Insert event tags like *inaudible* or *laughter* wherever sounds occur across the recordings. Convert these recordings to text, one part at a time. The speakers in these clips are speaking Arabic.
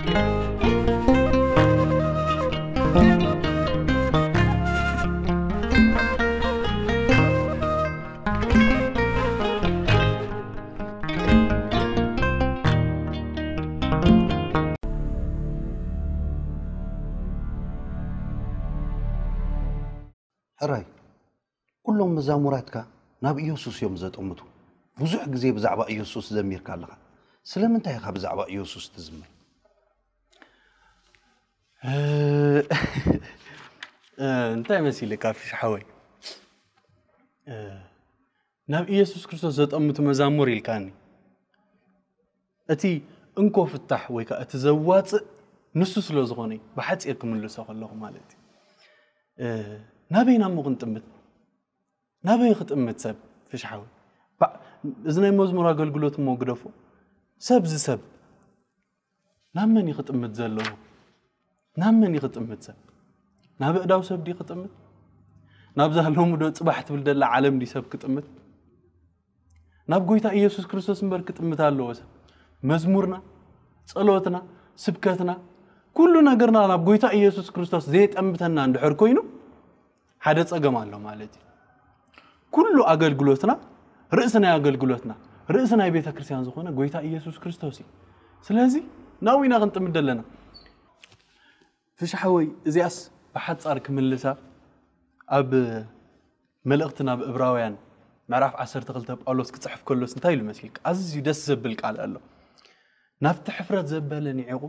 ሕራይ ኩሎም መዛሙራትካ ናብ ኢየሱስ እዮም ዘጠምቱ ብዙሕ ግዜ ብዛዕባ ኢየሱስ ዘሚርካ ኣለኻ ስለምንታይ ኢኻ ብዛዕባ ኢየሱስ ትዝምር آه، *laughs* آه، انت مسيلي كافي شحوي آه، ناب نعم، إيسوس كريستوس زت أمت مزاموري الكاني أتي انكو فتح ويكا أتزوات نسوس لوزغوني بحث إيكم اللو الله مالتي نابينا مغن تأمت نابين خت أمت سب فيش حاول إذن مزمورا قلقلوت مو قدفو سب زي سب نامن يخت أمت زلوه ናብ መን ይክጥምት ሰብ ናብ ኣእዳው ሰብ ዲ ክጥምት ናብ ዛሃለሙ ዶ ፅባሕ ትብል ደላ ዓለም ዲ ሰብ ክጥምት ናብ ጎይታ ኢየሱስ ክርስቶስ እምበር ክጥምት ኣለዎ ሰብ መዝሙርና ፀሎትና ስብከትና ኩሉ ነገርና ናብ ጎይታ ኢየሱስ ክርስቶስ ዘየጠምተና እንድሕር ኮይኑ ሓደ ፀገም ኣሎ ማለት እዩ ኩሉ ኣገልግሎትና ርእሲ ናይ ኣገልግሎትና ርእሲ ናይ ቤተ ክርስትያን ዝኾነ ጎይታ ኢየሱስ ክርስቶስ እዩ ስለዚ ናብ ኢና ክንጥምት ዘለና فش فشحوي زياس بحط صارك من لسا أب ملقتنا بإبراويان معرف عسر تغلطة بقلوس كتحف كله سنتاي المسلك أز يدس زبلك على الله نفت حفرة زبل نعيقو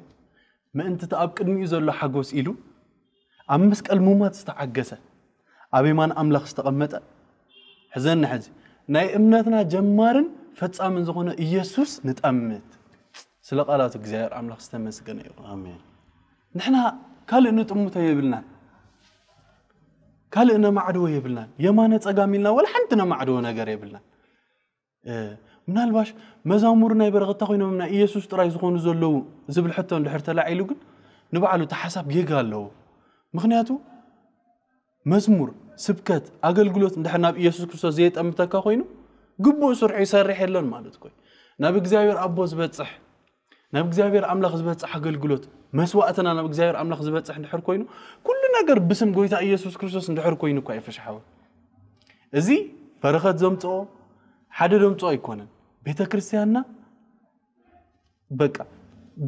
ما أنت تقابك أن يزول حقوس إلو أم مسك المومات استعقسة أبي مان أملخ استقمت حزن حز ناي إمناتنا جمارن فتس آمن زغونا يسوس نتأمت سلق على تكزير أملخ استمسك نعيقو آمين نحنا ካልእ ንጥሙቶ የብልናን ካልእ ነማዕድዎ የብልናን የማነ ፀጋም ኢልና ወላ ሓንቲ ነማዕድዎ ነገር የብልናን ምናልባሽ መዛሙር ናይ በረኸታ ኮይኖም ናይ ኢየሱስ ጥራይ ዝኾኑ ዘለዉ ዝብል ሕቶ እንድሕር ተላዒሉ ግን ንባዕሉ እቲ ሓሳብ ጌጋ ኣለዎ ምክንያቱ መዝሙር ስብከት ኣገልግሎት እንድሕር ናብ ኢየሱስ ክርስቶስ ዘየጠምተካ ኮይኑ ግቡእ ስርሑ ይሰርሕ የለን ማለት ኮይ ናብ እግዚኣብሔር ኣቦ ዝበፅሕ ناب إخزابير أملاخ زبات صح قلقلوت ما سوأتنا ناب إخزابير أملاخ زبات صح ندحر كوينو كل نجر بسم قويتا يسوس كريستوس ندحر كوينو كاي فش حاول إزي فرخت زمت أو حد زمت أو يكونن بيتا كريستيانا بكا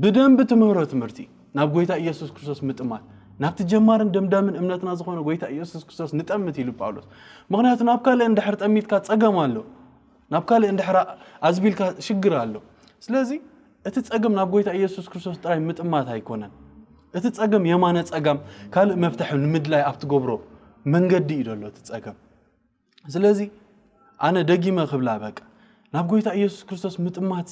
بدم بتمرات مرتي ناب قويتا يسوس كريستوس متمات ناب تجمعن دم دم من أمنات نازخون قويتا يسوس كريستوس نتأمتي لو باولوس مغنيات ناب قال إن دحرت أميت كات أجمالو ناب قال إن دحرا أزبيل كات سلازي እቲ ፀገም ናብ ጎይታ ኢየሱስ ክርስቶስ ጥራይ ምጥማት ኣይኮነን እቲ ፀገም የማነ ፀጋም ካልእ መፍትሒ ንምድላይ ኣብ ትገብሮ መንገዲ እዩ ዘሎ እቲ ፀገም ስለዚ ኣነ ደጊመ ክብላ በቂ ናብ ጎይታ ኢየሱስ ክርስቶስ ምጥማት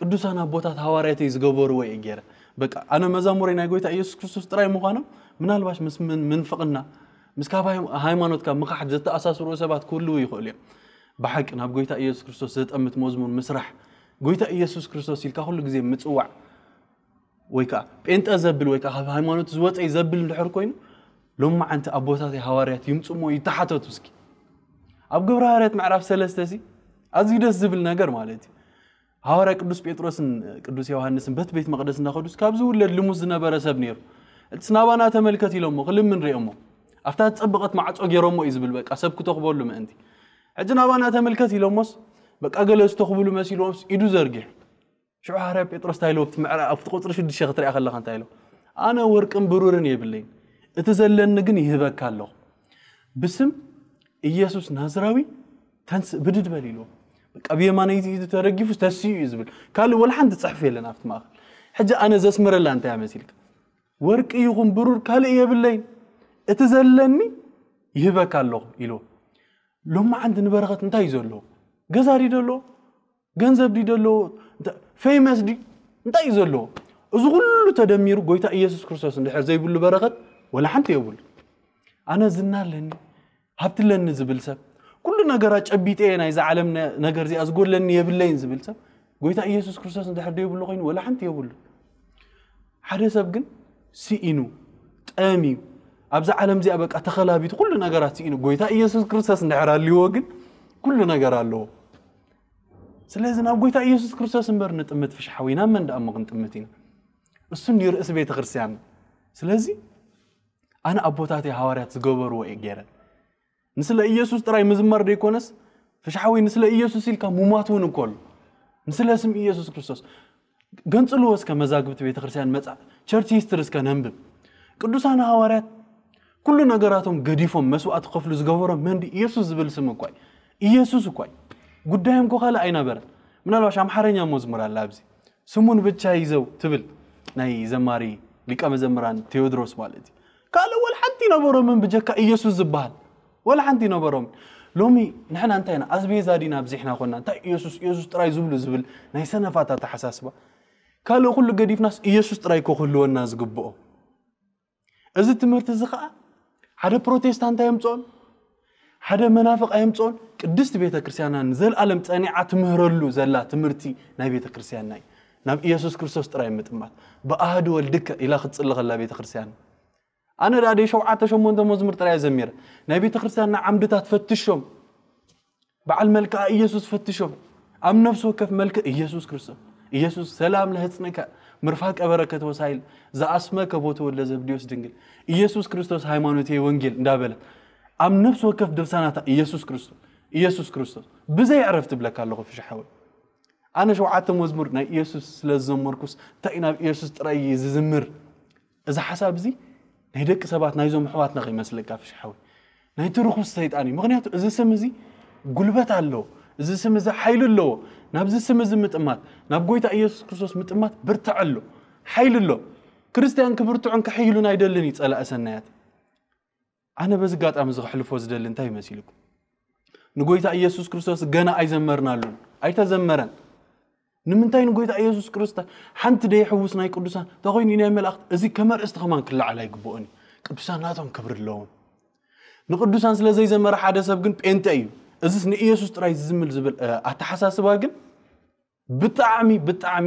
ቅዱሳን ኣቦታት ሃዋርያተይ ዝገበርዎ እየ ገይረ በቃ ኣነ መዛሙረይ ናይ ጎይታ ኢየሱስ ክርስቶስ ጥራይ ምኳኖም ምናልባሽ ምስ ምንፍቕና ምስ ካብ ሃይማኖትካ ምካሕ ዘተኣሳስርኡ ሰባት ክህልው ይኽእሉ እዮም ብሓቂ ናብ ጎይታ ኢየሱስ ክርስቶስ ዘጠምት መዝሙር ምስራሕ ጎይታ ኢየሱስ ክርስቶስ ኢልካ ኩሉ ግዜ ምፅዋዕ ወይ ከዓ ጴንጠ ዘብል ወይ ከዓ ካብ ሃይማኖት ዝወፀይ ዘብል እንድሕር ኮይኑ ሎማዓንቲ ኣቦታተይ ሃዋርያት ይምፅሞ ይተሓተቱ እስኪ ኣብ ግብረ ሃዋርያት ምዕራፍ ሰለስተ ሲ ኣዝዩ ደስ ዝብል ነገር ማለት እዩ ሃዋርያ ቅዱስ ጴጥሮስን ቅዱስ ዮሃንስን በት ቤት መቅደስ እናኸዱስ ካብ ዝውለድ ልሙስ ዝነበረ ሰብ ነይሩ እቲ ናባና ተመልከት ኢሎሞ ክልምን ሪኦሞ ኣብታ ዝፀበቐት ማዕፆ ገይሮሞ እዩ ዝብል በቃ ሰብ ክተኽበሉ ምእንቲ ሕጂ ናባና ተመልከት ኢሎሞስ بك أقل استقبل مسيل وامس إدو زرجع شو عارف يترس تايلو بتمع أفتقر ترش دي شيخ تري أخلق تايلو أنا ورقم برورن يبلين اتزلن نجني هبك كله بسم إيسوس نازراوي تنس بدد بليلو بك أبي ما نيجي تترجف تسيو يزبل قالوا ولا حد تصحفي لنا في ماخ حجة أنا زسمر اللي أنت عمسيلك ورق يغم برور قال إيه بالليل اتزلني يهبك الله إلو لما عند نبرغت انتهي زلو جزاري دلو جنزب دي دلو فيمس دي انت يزلو ازغل تدمير قويتا إيسوس كرسوس اندحر زي بلو برغت ولا حنت يقول أنا زنا لني هبت لني زبل سب كل نجارات أبيت أنا إذا علمنا نجار زي أزقول لني يبلين زبل سب قويتا إيسوس كرسوس اندحر دي بلو غين ولا حنت يقول حدث أبقن سئنو تأميو أبز عالم زي أبك أتخلى بيت كل نجارات سئنو قويتا إيسوس كرسوس اندحر اللي وقن كل نجار اللي ስለዚ ናብ ጎይታ ኢየሱስ ክርስቶስ እምበር ንጥምት ፍሽሓዊ ናብ መን ደኣሞቕ ንጥምት ኢና እሱ እንዲ ርእሲ ቤተ ክርስትያን ስለዚ ኣነ ኣቦታት ሃዋርያት ዝገበርዎ እየ ገይረ ንስለ ኢየሱስ ጥራይ ምዝመር ደይኮነስ ፍሽሓዊ ንስለ ኢየሱስ ኢልካ ሙማት እውን እከሉ ንስለ ስም ኢየሱስ ክርስቶስ ገንፅልዎ እስከ መዛግብቲ ቤተ ክርስትያን መፃእ ቸርች ሂስትሪ እስከ ነንብብ ቅዱሳን ሃዋርያት ኩሉ ነገራቶም ገዲፎም መስዋዕት ክፍሉ ዝገበሮም መንዲ ኢየሱስ ዝብል ስም እኳይ ኢየሱስ እኳይ قدام كوخا لا أين من الواش عم حرين يا مزمر على سمون بتشاي زو تبل ناي زماري لك أما زمران تيودروس مالتي قال أول حنتي نبرم من بجك إيسوس زبال ولا حنتي نبرم ሎሚ ንሕና እንታይ ኢና ኣዝቤዛዲና ኣብዚሕና ኮና እንታይ ኢየሱስ ኢየሱስ ጥራይ ዝብሉ ዝብል ናይ ሰነፋት ኣተሓሳስባ ካልእ ኩሉ ገዲፍናስ ኢየሱስ ጥራይ ኮ ክህልወና ዝግብኦ እዚ ትምህርቲ እዚ ከዓ ሓደ ፕሮቴስታንት ኣየምፅኦን حدا منافق أيام تقول قدست بيتا كريسيانا نزل ألم تاني عتمهر له زلا تمرتي نا بيتا كريسيانا نام يسوس كريستوس ترى يمت مات بأهد والدك إلى خد سلغ الله بيتا كريسيانا أنا رادي شو عاتا شو من دموز مرتر يا زمير نا بيتا كريسيانا عم دتا تفتشهم بعد ملكا يسوس فتشهم أم نفسه كف ملكا يسوس كريستوس يسوس سلام لهتسنكا مرفاك أبركة وسائل زا أسمك بوتو ولا زبديوس دنجل يسوس كريستوس هاي مانوتي ونجل ام نفس وكف دفسانات يسوس كريستوس يسوس كريستوس بزي عرفت بلا قال في شحول انا شو عاتم مزمر نا يسوس لزمركوس تاينا يسوس تري زمر اذا حساب زي هيدك سبات نايزو محواتنا غي مسلك في شحول ناي تروخو السيطاني مغنيات اذا سم زي قلبت الله اذا سم زي حيل الله ناب زي سم زي متمات ناب غويتا يسوس كريستوس متمات برتع الله حيل الله كريستيان كبرتو عنك حيلو نايدلني تسال اسنيات ኣነ በዚ ጋጣሚ እዚ ክሕልፎ ዝደሊ እንታይ ይመሲልኩም ንጎይታ ኢየሱስ ክርስቶስ ገና ኣይዘመርናሉን ኣይተዘመረን ንምንታይ ንጎይታ ኢየሱስ ክርስቶስ ሓንቲ ደይሕውስ ናይ ቅዱሳን እንተኮይኑ ናይ መላእክቲ እዚ ከመርእስቲ ከማን ክላዓል ኣይግብኦን እዩ ቅዱሳን ናቶም ክብሪ ኣለዎም ንቅዱሳን ስለ ዘይዘመረ ሓደ ሰብ ግን ጴንጤ እዩ እዚ ንኢየሱስ ጥራይ ዝምል ዝብል ኣተሓሳስባ ግን ብጣዕሚ ብጣዕሚ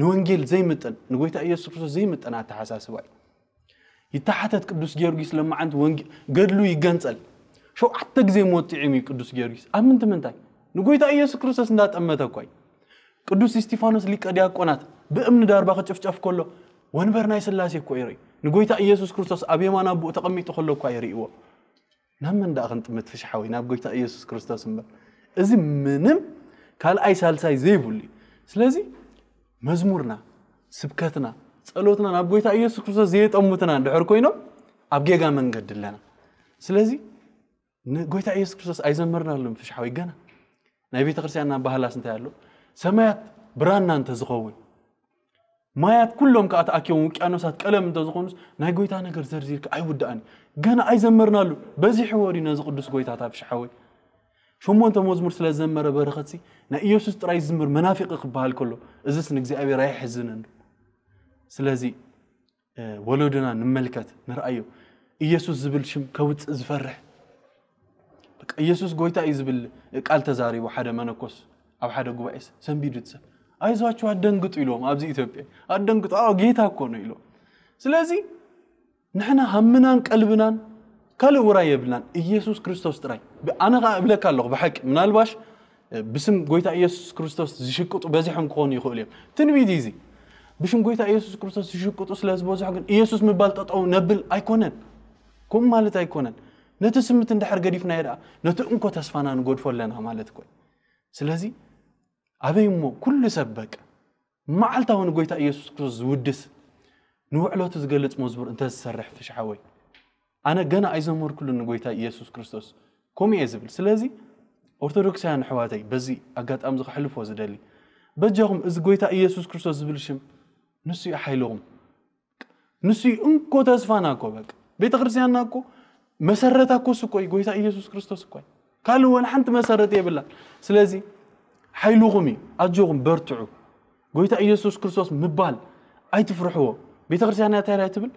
ንወንጌል ዘይምጥን ንጎይታ ኢየሱስ ክርስቶስ ዘይምጥን ኣተሓሳስባ እዩ ይተሓተት ቅዱስ ጊዮርጊስ ለመዓንቲ ገድሉ ይገንፀል ሸውዓተ ግዜ ሞት እዩ ቅዱስ ጊዮርጊስ ኣብ ምንቲ ምንታይ ንጎይታ ኢየሱስ ክርስቶስ እንዳጠመተ ኳይ ቅዱስ እስጢፋኖስ ሊቀ ዲያቆናት ብእምኒ ዳርባ ክጭፍጨፍ ከሎ ወንበር ናይ ስላሴ እኳ ይርኢ ንጎይታ ኢየሱስ ክርስቶስ ኣብ የማን ኣቦኡ ተቐሚጡ ከሎ እኳ ይርእዎ ናብ መንዳእ ክንጥምት ፍሽሓ ወይ ናብ ጎይታ ኢየሱስ ክርስቶስ እምበር እዚ ምንም ካልኣይ ሳልሳይ ዘይብሉ እዩ ስለዚ መዝሙርና ስብከትና ጸሎትና ናብ ጎይታ ኢየሱስ ክርስቶስ ዘየጠሙትና ድሕር ኮይኖም ኣብ ጌጋ መንገዲ ኣለና ስለዚ ጎይታ ኢየሱስ ክርስቶስ ኣይዘመርናሎም ፍሽሓዊ ገና ናይ ቤተ ክርስትያንና ባህላስ እንታይ ኣሎ ሰማያት ብራና እንተዝኸውን ማያት ኩሎም ከዓ ተኣኪቦም ውቅያኖሳት ቀለም እንተዝኾኑስ ናይ ጎይታ ነገር ዘርዚርካ ኣይውዳእኒ ገና ኣይዘመርናሉ በዚ ሕወሪ ነዚ ቅዱስ ጎይታታ ፍሽሓወይ ሸሞንተ መዝሙር ስለዘመረ በረኸትሲ ናይ ኢየሱስ ጥራይ ዝዝምር መናፊቂ ክበሃል ከሎ እዝስ ንእግዚኣብሔር ኣይሕዝንን ስለዚ ወለዶና ንመልከት ንርአዮ ኢየሱስ ዝብል ሽም ከውፅእ ዝፈርሕ ኢየሱስ ጎይታ እዩ ዝብል ቃል ተዛሪቡ ሓደ መነኮስ ኣብ ሓደ ጉባኤስ ሰንቢዱ ሰብ ኣይዝዋቸው ኣደንግጡ ኢሎም ኣብዚ ኢትዮጵያ ኣደንግጡ ኣብ ጌታ ኮነ ኢሎም ስለዚ ንሕና ሃምናን ቀልብናን ካልእ ውራይ የብልናን ኢየሱስ ክርስቶስ ጥራይ ኣነ ከዓ እብለካ ኣለኹ ብሓቂ ምናልባሽ ብስም ጎይታ ኢየሱስ ክርስቶስ ዝሽቅጡ በዚሖም ክኾኑ ይኽእሉ እዮም ትንቢት እዚ بشم قويتا يسوس كرسوس يشكو تصل أسبوع زحقن يسوس مبال تطعو نبل أيكونن كم مالت أيكونن نتسم تندحر قريفنا يرى نتقنكو تسفانا نقود فولنا مالت كوي سلازي أبي مو كل سبك ما علتا هون قويتا يسوس كرسوس ودس نوع لو تزقلت مزبور انت تسرح في شحوي أنا قنا أيزمور كل نقويتا يسوس كرسوس كم يزبل سلازي أرثوذكسيان حواتي بزي أقات أمزق حلف وزدالي بجاهم إز قويتا يسوس كرسوس زبلشم نسي أحيلهم نسي أنكو تزفانا كو بك بيت غرسيانا كو مسرتا كو سكوي قويتا يسوس كريستوس كوي قالوا وان حنت مسرتي بلا سلازي حيلوغمي أجوغم برتعو قويتا يسوس كريستوس مبال أي تفرحوه بيت غرسيانا تايرا تبل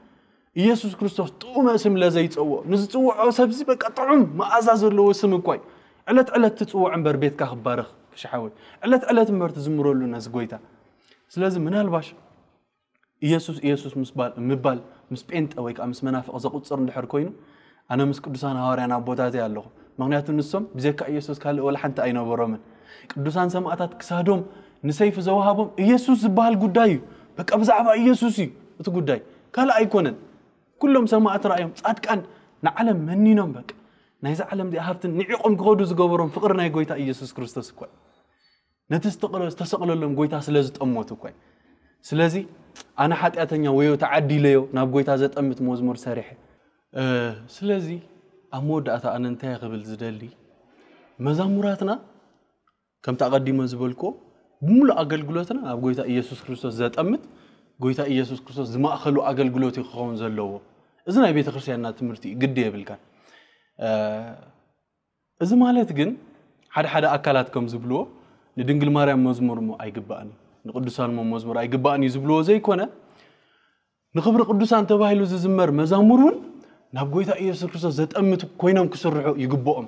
يسوس كريستوس طوما اسم لزيت هو نزتوع سبزي بك أطعم ما أزازر لو اسم كوي علت علت تتوع عمبر بيت كاخبارخ شحاول علت علت مرتزمرو له ناس قويتا سلازم من هالباشر ኢየሱስ ኢየሱስ ምባል ምስ ጴንጠ ወይ ከዓ ምስ መናፍቕ ዘቁፅር እንድሕር ኮይኑ ኣነ ምስ ቅዱሳን ሃዋርያን ኣቦታተይ ኣለኹ ምክንያቱ ንሶም ብዘካ ኢየሱስ ካልእ ወላ ሓንቲ ኣይነበሮምን ቅዱሳን ሰማዕታት ክሳዶም ንሰይፊ ዘወሃቦም ኢየሱስ ዝበሃል ጉዳይ እዩ በቃ ብዛዕባ ኢየሱስ እዩ እቲ ጉዳይ ካልእ ኣይኮነን ኩሎም ሰማዕት ረኣዮም ፃድቃን ንዓለም መኒኖም በቃ ናይዚ ዓለም እዚኣ ሃብትን ንዕቆም ክኸዱ ዝገበሮም ፍቅሪ ናይ ጎይታ ኢየሱስ ክርስቶስ እኳ ነቲ ዝተሰቕለሎም ጎይታ ስለ ዝጠመቱ እኳ ስለዚ ኣነ ሓጢኣተኛ ወዮ ተዓዲለዮ ናብ ጎይታ ዘጠምት መዝሙር ሰሪሐ ስለዚ ኣብ መወዳእታ ኣነ እንታይ ክብል ዝደሊ መዛሙራትና ከምቲ ኣቐዲመ ዝበልክዎ ብምሉእ ኣገልግሎትና ኣብ ጎይታ ኢየሱስ ክርስቶስ ዘጠምት ጎይታ ኢየሱስ ክርስቶስ ዝማእኸሉ ኣገልግሎት ክኸውን ዘለዎ እዚ ናይ ቤተ ክርስትያንና ትምህርቲ እዩ ግዲ የብልካ እዚ ማለት ግን ሓደ ሓደ ኣካላት ከም ዝብልዎ ንድንግል ማርያም መዝሙር ሞ ኣይግባእን እዩ نقدسان مو مزمر اي قباني زبلو زيكونا نخبر قدسان تباهلو زمر مزامرون نابغويتا يسوع كرسا زت امت كوينام كسرعو يقبوهم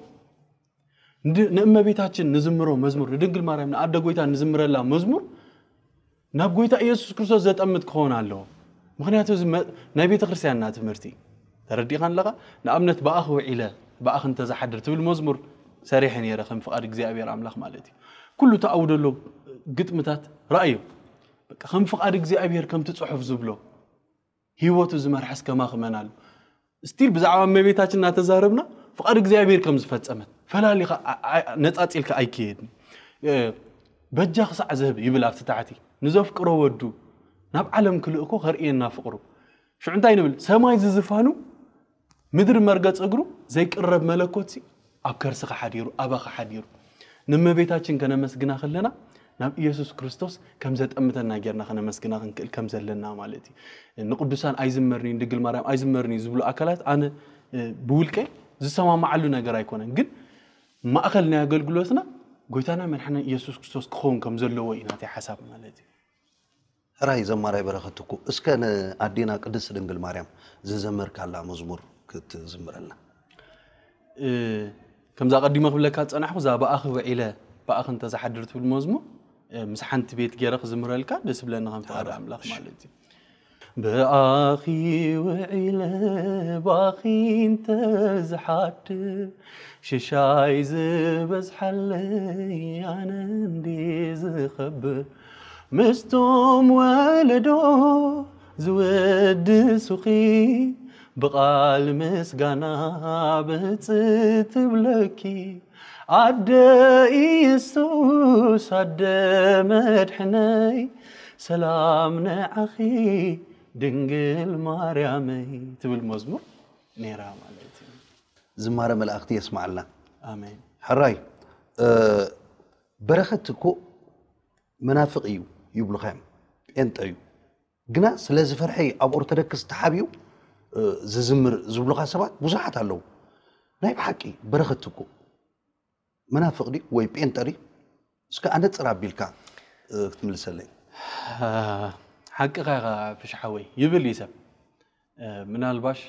نأما بيتاتشن نزمرو مزمر ندنقل مريم نعدا غويتا نزمر مزمر نابغويتا يسوع كرسا زت امت كوين مخنياتو زم نبي تخرسيان نات مرتي تردي خان لغا نأمنت باخو عيلة باخ انت زحدرتو المزمر سريحين يا رخم فقار اجزي املاخ مالتي كله تعود له ግጥምታት ረአዩ ከም ፍቓድ እግዚኣብሔር ከምቲ ፅሑፍ ዝብሎ ሂወቱ ዝመርሐስ ከማኽመናሉ ስቲል ብዛዕባ እመቤታችን እናተዛረብና ፍቓድ እግዚኣብሔር ከም ዝፈፀመት ፈላሊኻ ነፃፂልካ ኣይክየድን በጃ ክሳዕ ዝህብ ይብል ኣብቲ ታሕቲ ንዘፍቅሮ ወዱ ናብ ዓለም ክልእኮ ከርእየና ፍቕሩ ሽዑ እንታይ ንብል ሰማይ ዝዝፋኑ ምድሪ መርገፅ እግሩ ዘይቅረብ መለኮት ኣብ ከርስኻ ሓዲሩ ኣባኻ ሓዲሩ ንመቤታችን ከነመስግና ከለና ናብ ኢየሱስ ክርስቶስ ከም ዘጠምተና ጌርና ከነመስግና ክንክእል ከም ዘለና ማለት እዩ ንቅዱሳን ኣይዝመርኒ ድግል ማርያም ኣይዝመርኒ ዝብሉ ኣካላት ኣነ ብውልቀ ዝሰማማዓሉ ነገር ኣይኮነን ግን ማእኸል ናይ ኣገልግሎትና ጎይታና መድሓና ኢየሱስ ክርስቶስ ክኸውን ከም ዘለዎ እዩ ናተይ ሓሳብ ማለት እዩ ሕራይ ዘማራይ በረኸት እኮ እስከ ኣዴና ቅድስት ድንግል ማርያም ዝዘመርካላ መዝሙር ክትዝምረልና ከምዛ ቀዲመ ክብለካ ዝፀናሕኩ እዛ በኣኺ ውዒለ በኣኺ እንተዝሓድር ትብል መዝሙር مس حنت بيت قرخ زمر الكا بس بلا نغم تعرى عملاق مالتي بأخي وعلى بأخي انت زحات ششاي زبز حلي انا اندي زخب مستوم ولدو زود سخي بقال مسقنا بتتبلكي بلكي አደ ኢየሱስ አደ መድሕነይ ሰላም ንዓኺ ድንግል ማርያመይ ትብል መዝሙር ነይራ ማለት እዩ ዝማረ መላእኽቲ የስማዓልና ኣሜን ሕራይ በረኸት እኮ መናፍቕ እዩ ይብሉኻ እዮም ጴንጠ እዩ ግና ስለ ዝፈርሐ ኣብ ኦርቶዶክስ ተሓቢዩ ዝዝምር ዝብሉኻ ሰባት ብዙሓት ኣለዉ ናይ ብሓቂ በረኸት እኮ منافق دي وي بينت دي اسكا انا بيلكا تملسلي حقيقه حوي يبل يسب من الباش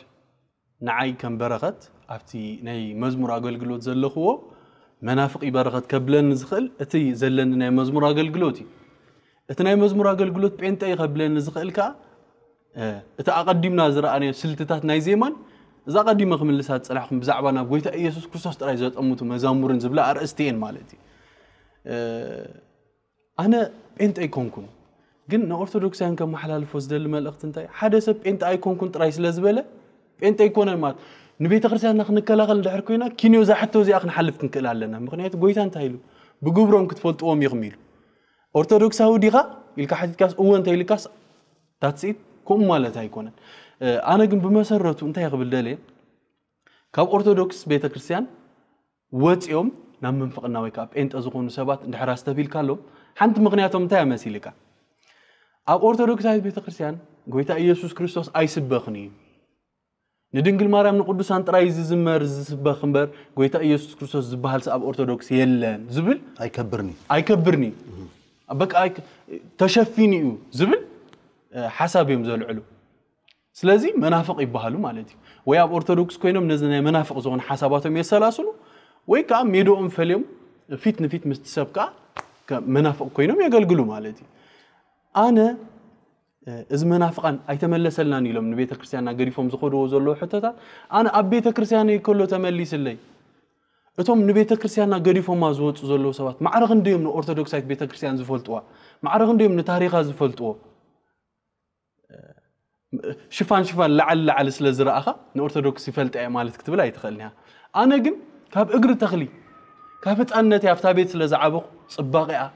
نعي كم برغت افتي ناي مزمور اغلغلوت زلخو منافق يبرغت كبلن زخل اتي زلن ناي مزمور اغلغلوتي اتي ناي مزمور اغلغلوت بينت اي قبلن زخل كا اتا اقدمنا زرا انا سلتتات ناي زيمان እዛ ቀዲመ ክምልሳት ፀላሕኩም ብዛዕባ ናብ ጎይታ ኢየሱስ ክርስቶስ ጥራይ ዘጠሙቱ መዛሙርን ዝብላ ኣርእስቲ እየን ማለት እዩ ኣነ ጴንጠ ኣይኮንኩን ግን ንኦርቶዶክሳውያን ከመሓላልፎ ዝደሊ መልእኽቲ እንታይ ሓደ ሰብ ጴንጠ ኣይኮንኩን ጥራይ ስለ ዝበለ ጴንጠ ኣይኮነን ማለት ንቤተ ክርስቲያንና ክንከላኸል እንድሕር ኮይና ኪንዮ ዛሕቶ እዚኣ ክንሓልፍ ክንክእል ኣለና ምክንያቱ ጎይታ እንታይ ኢሉ ብግብሮም ክትፈልጥዎም ይኹም ኢሉ ኦርቶዶክሳዊ ዲኻ ኢልካ ሓቲትካስ እወ እንተይልካስ ታትስኢት ከምኡ ማለት ኣይኮነን آه، أنا جنب مسرته أنت يا قبل دليل كاب أرثوذكس بيتا كريستيان وات يوم نام من فقنا ويكاب أنت أزقون سبات أنت حراس تبيل كلو حنت مغنياتهم أنت مسيلك أب أرثوذكس هاي بيتا كريستيان قويتا يسوع كريستوس أي سبخني ندنقل مريم نقدس أنت رايز زمر زبخ مبر قويتا يسوع كريستوس زبهالس أب أرثوذكس يلا زبل أي كبرني أي كبرني أبك أي تشفيني زبل حسابي مزل علو سلازي منافق يبهالو مالتي ويا أورتودوكس كوينهم نزنا منافق زون حساباتهم يسلاسلو ويكا ميدو أنفليهم فيت نفيت مستسبكا منافق كوينهم يقلقلو مالتي أنا إذا منافقان أيتملسلنا نيلهم نبيت كريستيانا قريفهم زخدو زلو حتتا أنا أبيت كريستيانا كله تمليس اللي እቶም ንቤተክርስትያንና ገዲፎማ ዝወፁ ዘለዉ ሰባት ማዕረኽ እንድዮም ንኦርቶዶክሳዊት ቤተክርስትያን ዝፈልጥዋ ማዕረኽ እንድዮም ንታሪኻ ዝፈልጥዎ شفان شفان لعل لعل سلا زرقها نورثودوكسي فلت اي مالت كتب لا يتخلنها انا قم كاب اقر تخلي أنا انت يا فتابيت سلا زعابو صباقيا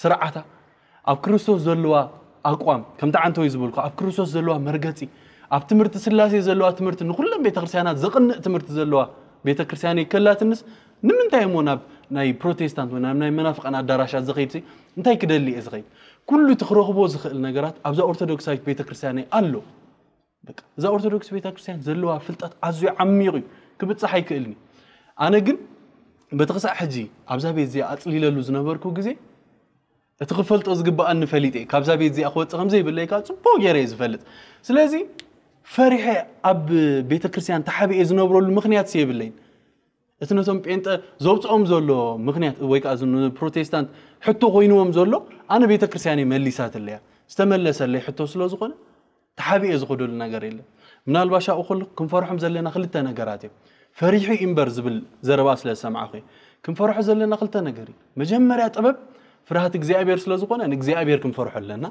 سرعتها اب كريستوس زلوا اقوام كم تعنتو يزبلكو اب كريستوس زلوا مرقتي اب تمرت سلاسي زلوا تمرت نقول لهم بيت كريستيانات زقن تمرت زلوا بيت كريستياني كلا تنس نمن تايمون اب ناي بروتستانت ونا ناي منافق انا داراش زقيتي انتي كدلي ازغيت كل تخرجوا زخل نجارات أبزا أرثوذكسية بيت كريستيانة ألو بك زا أرثوذكس بيت كريستيان زلوا فلتات أزوي عميري كبت صحي كإلني أنا جن بتقص أحجي أبزا بيت زي أتلي للوزن بركو جزي أتغفلت أزقب أن فليتي كابزا بيت زي أخوات صغم زي بالله كات سبوع يريز فلت سلازي فرحة أب بيت كريستيان تحبي إذن أبرو المخنيات سيب اللين أتنا تومبي أنت زوبت أم زلوا مخنيات ويك أزن بروتستانت حتو غينوهم زولو أنا بيتك رسياني مليسات اللي استملس اللي حتو سلو زغن تحابي ازغدو لنا قريلا من الباشا أخل كم فرحم زلينا خلتا نقراتي فريحي إمبر زبل زرباس لسام عخي كم فرح زلينا خلتا نقري مجمّر يا طبب فرحتك زي أبير سلو زغن أنك زي أبير كم فرح لنا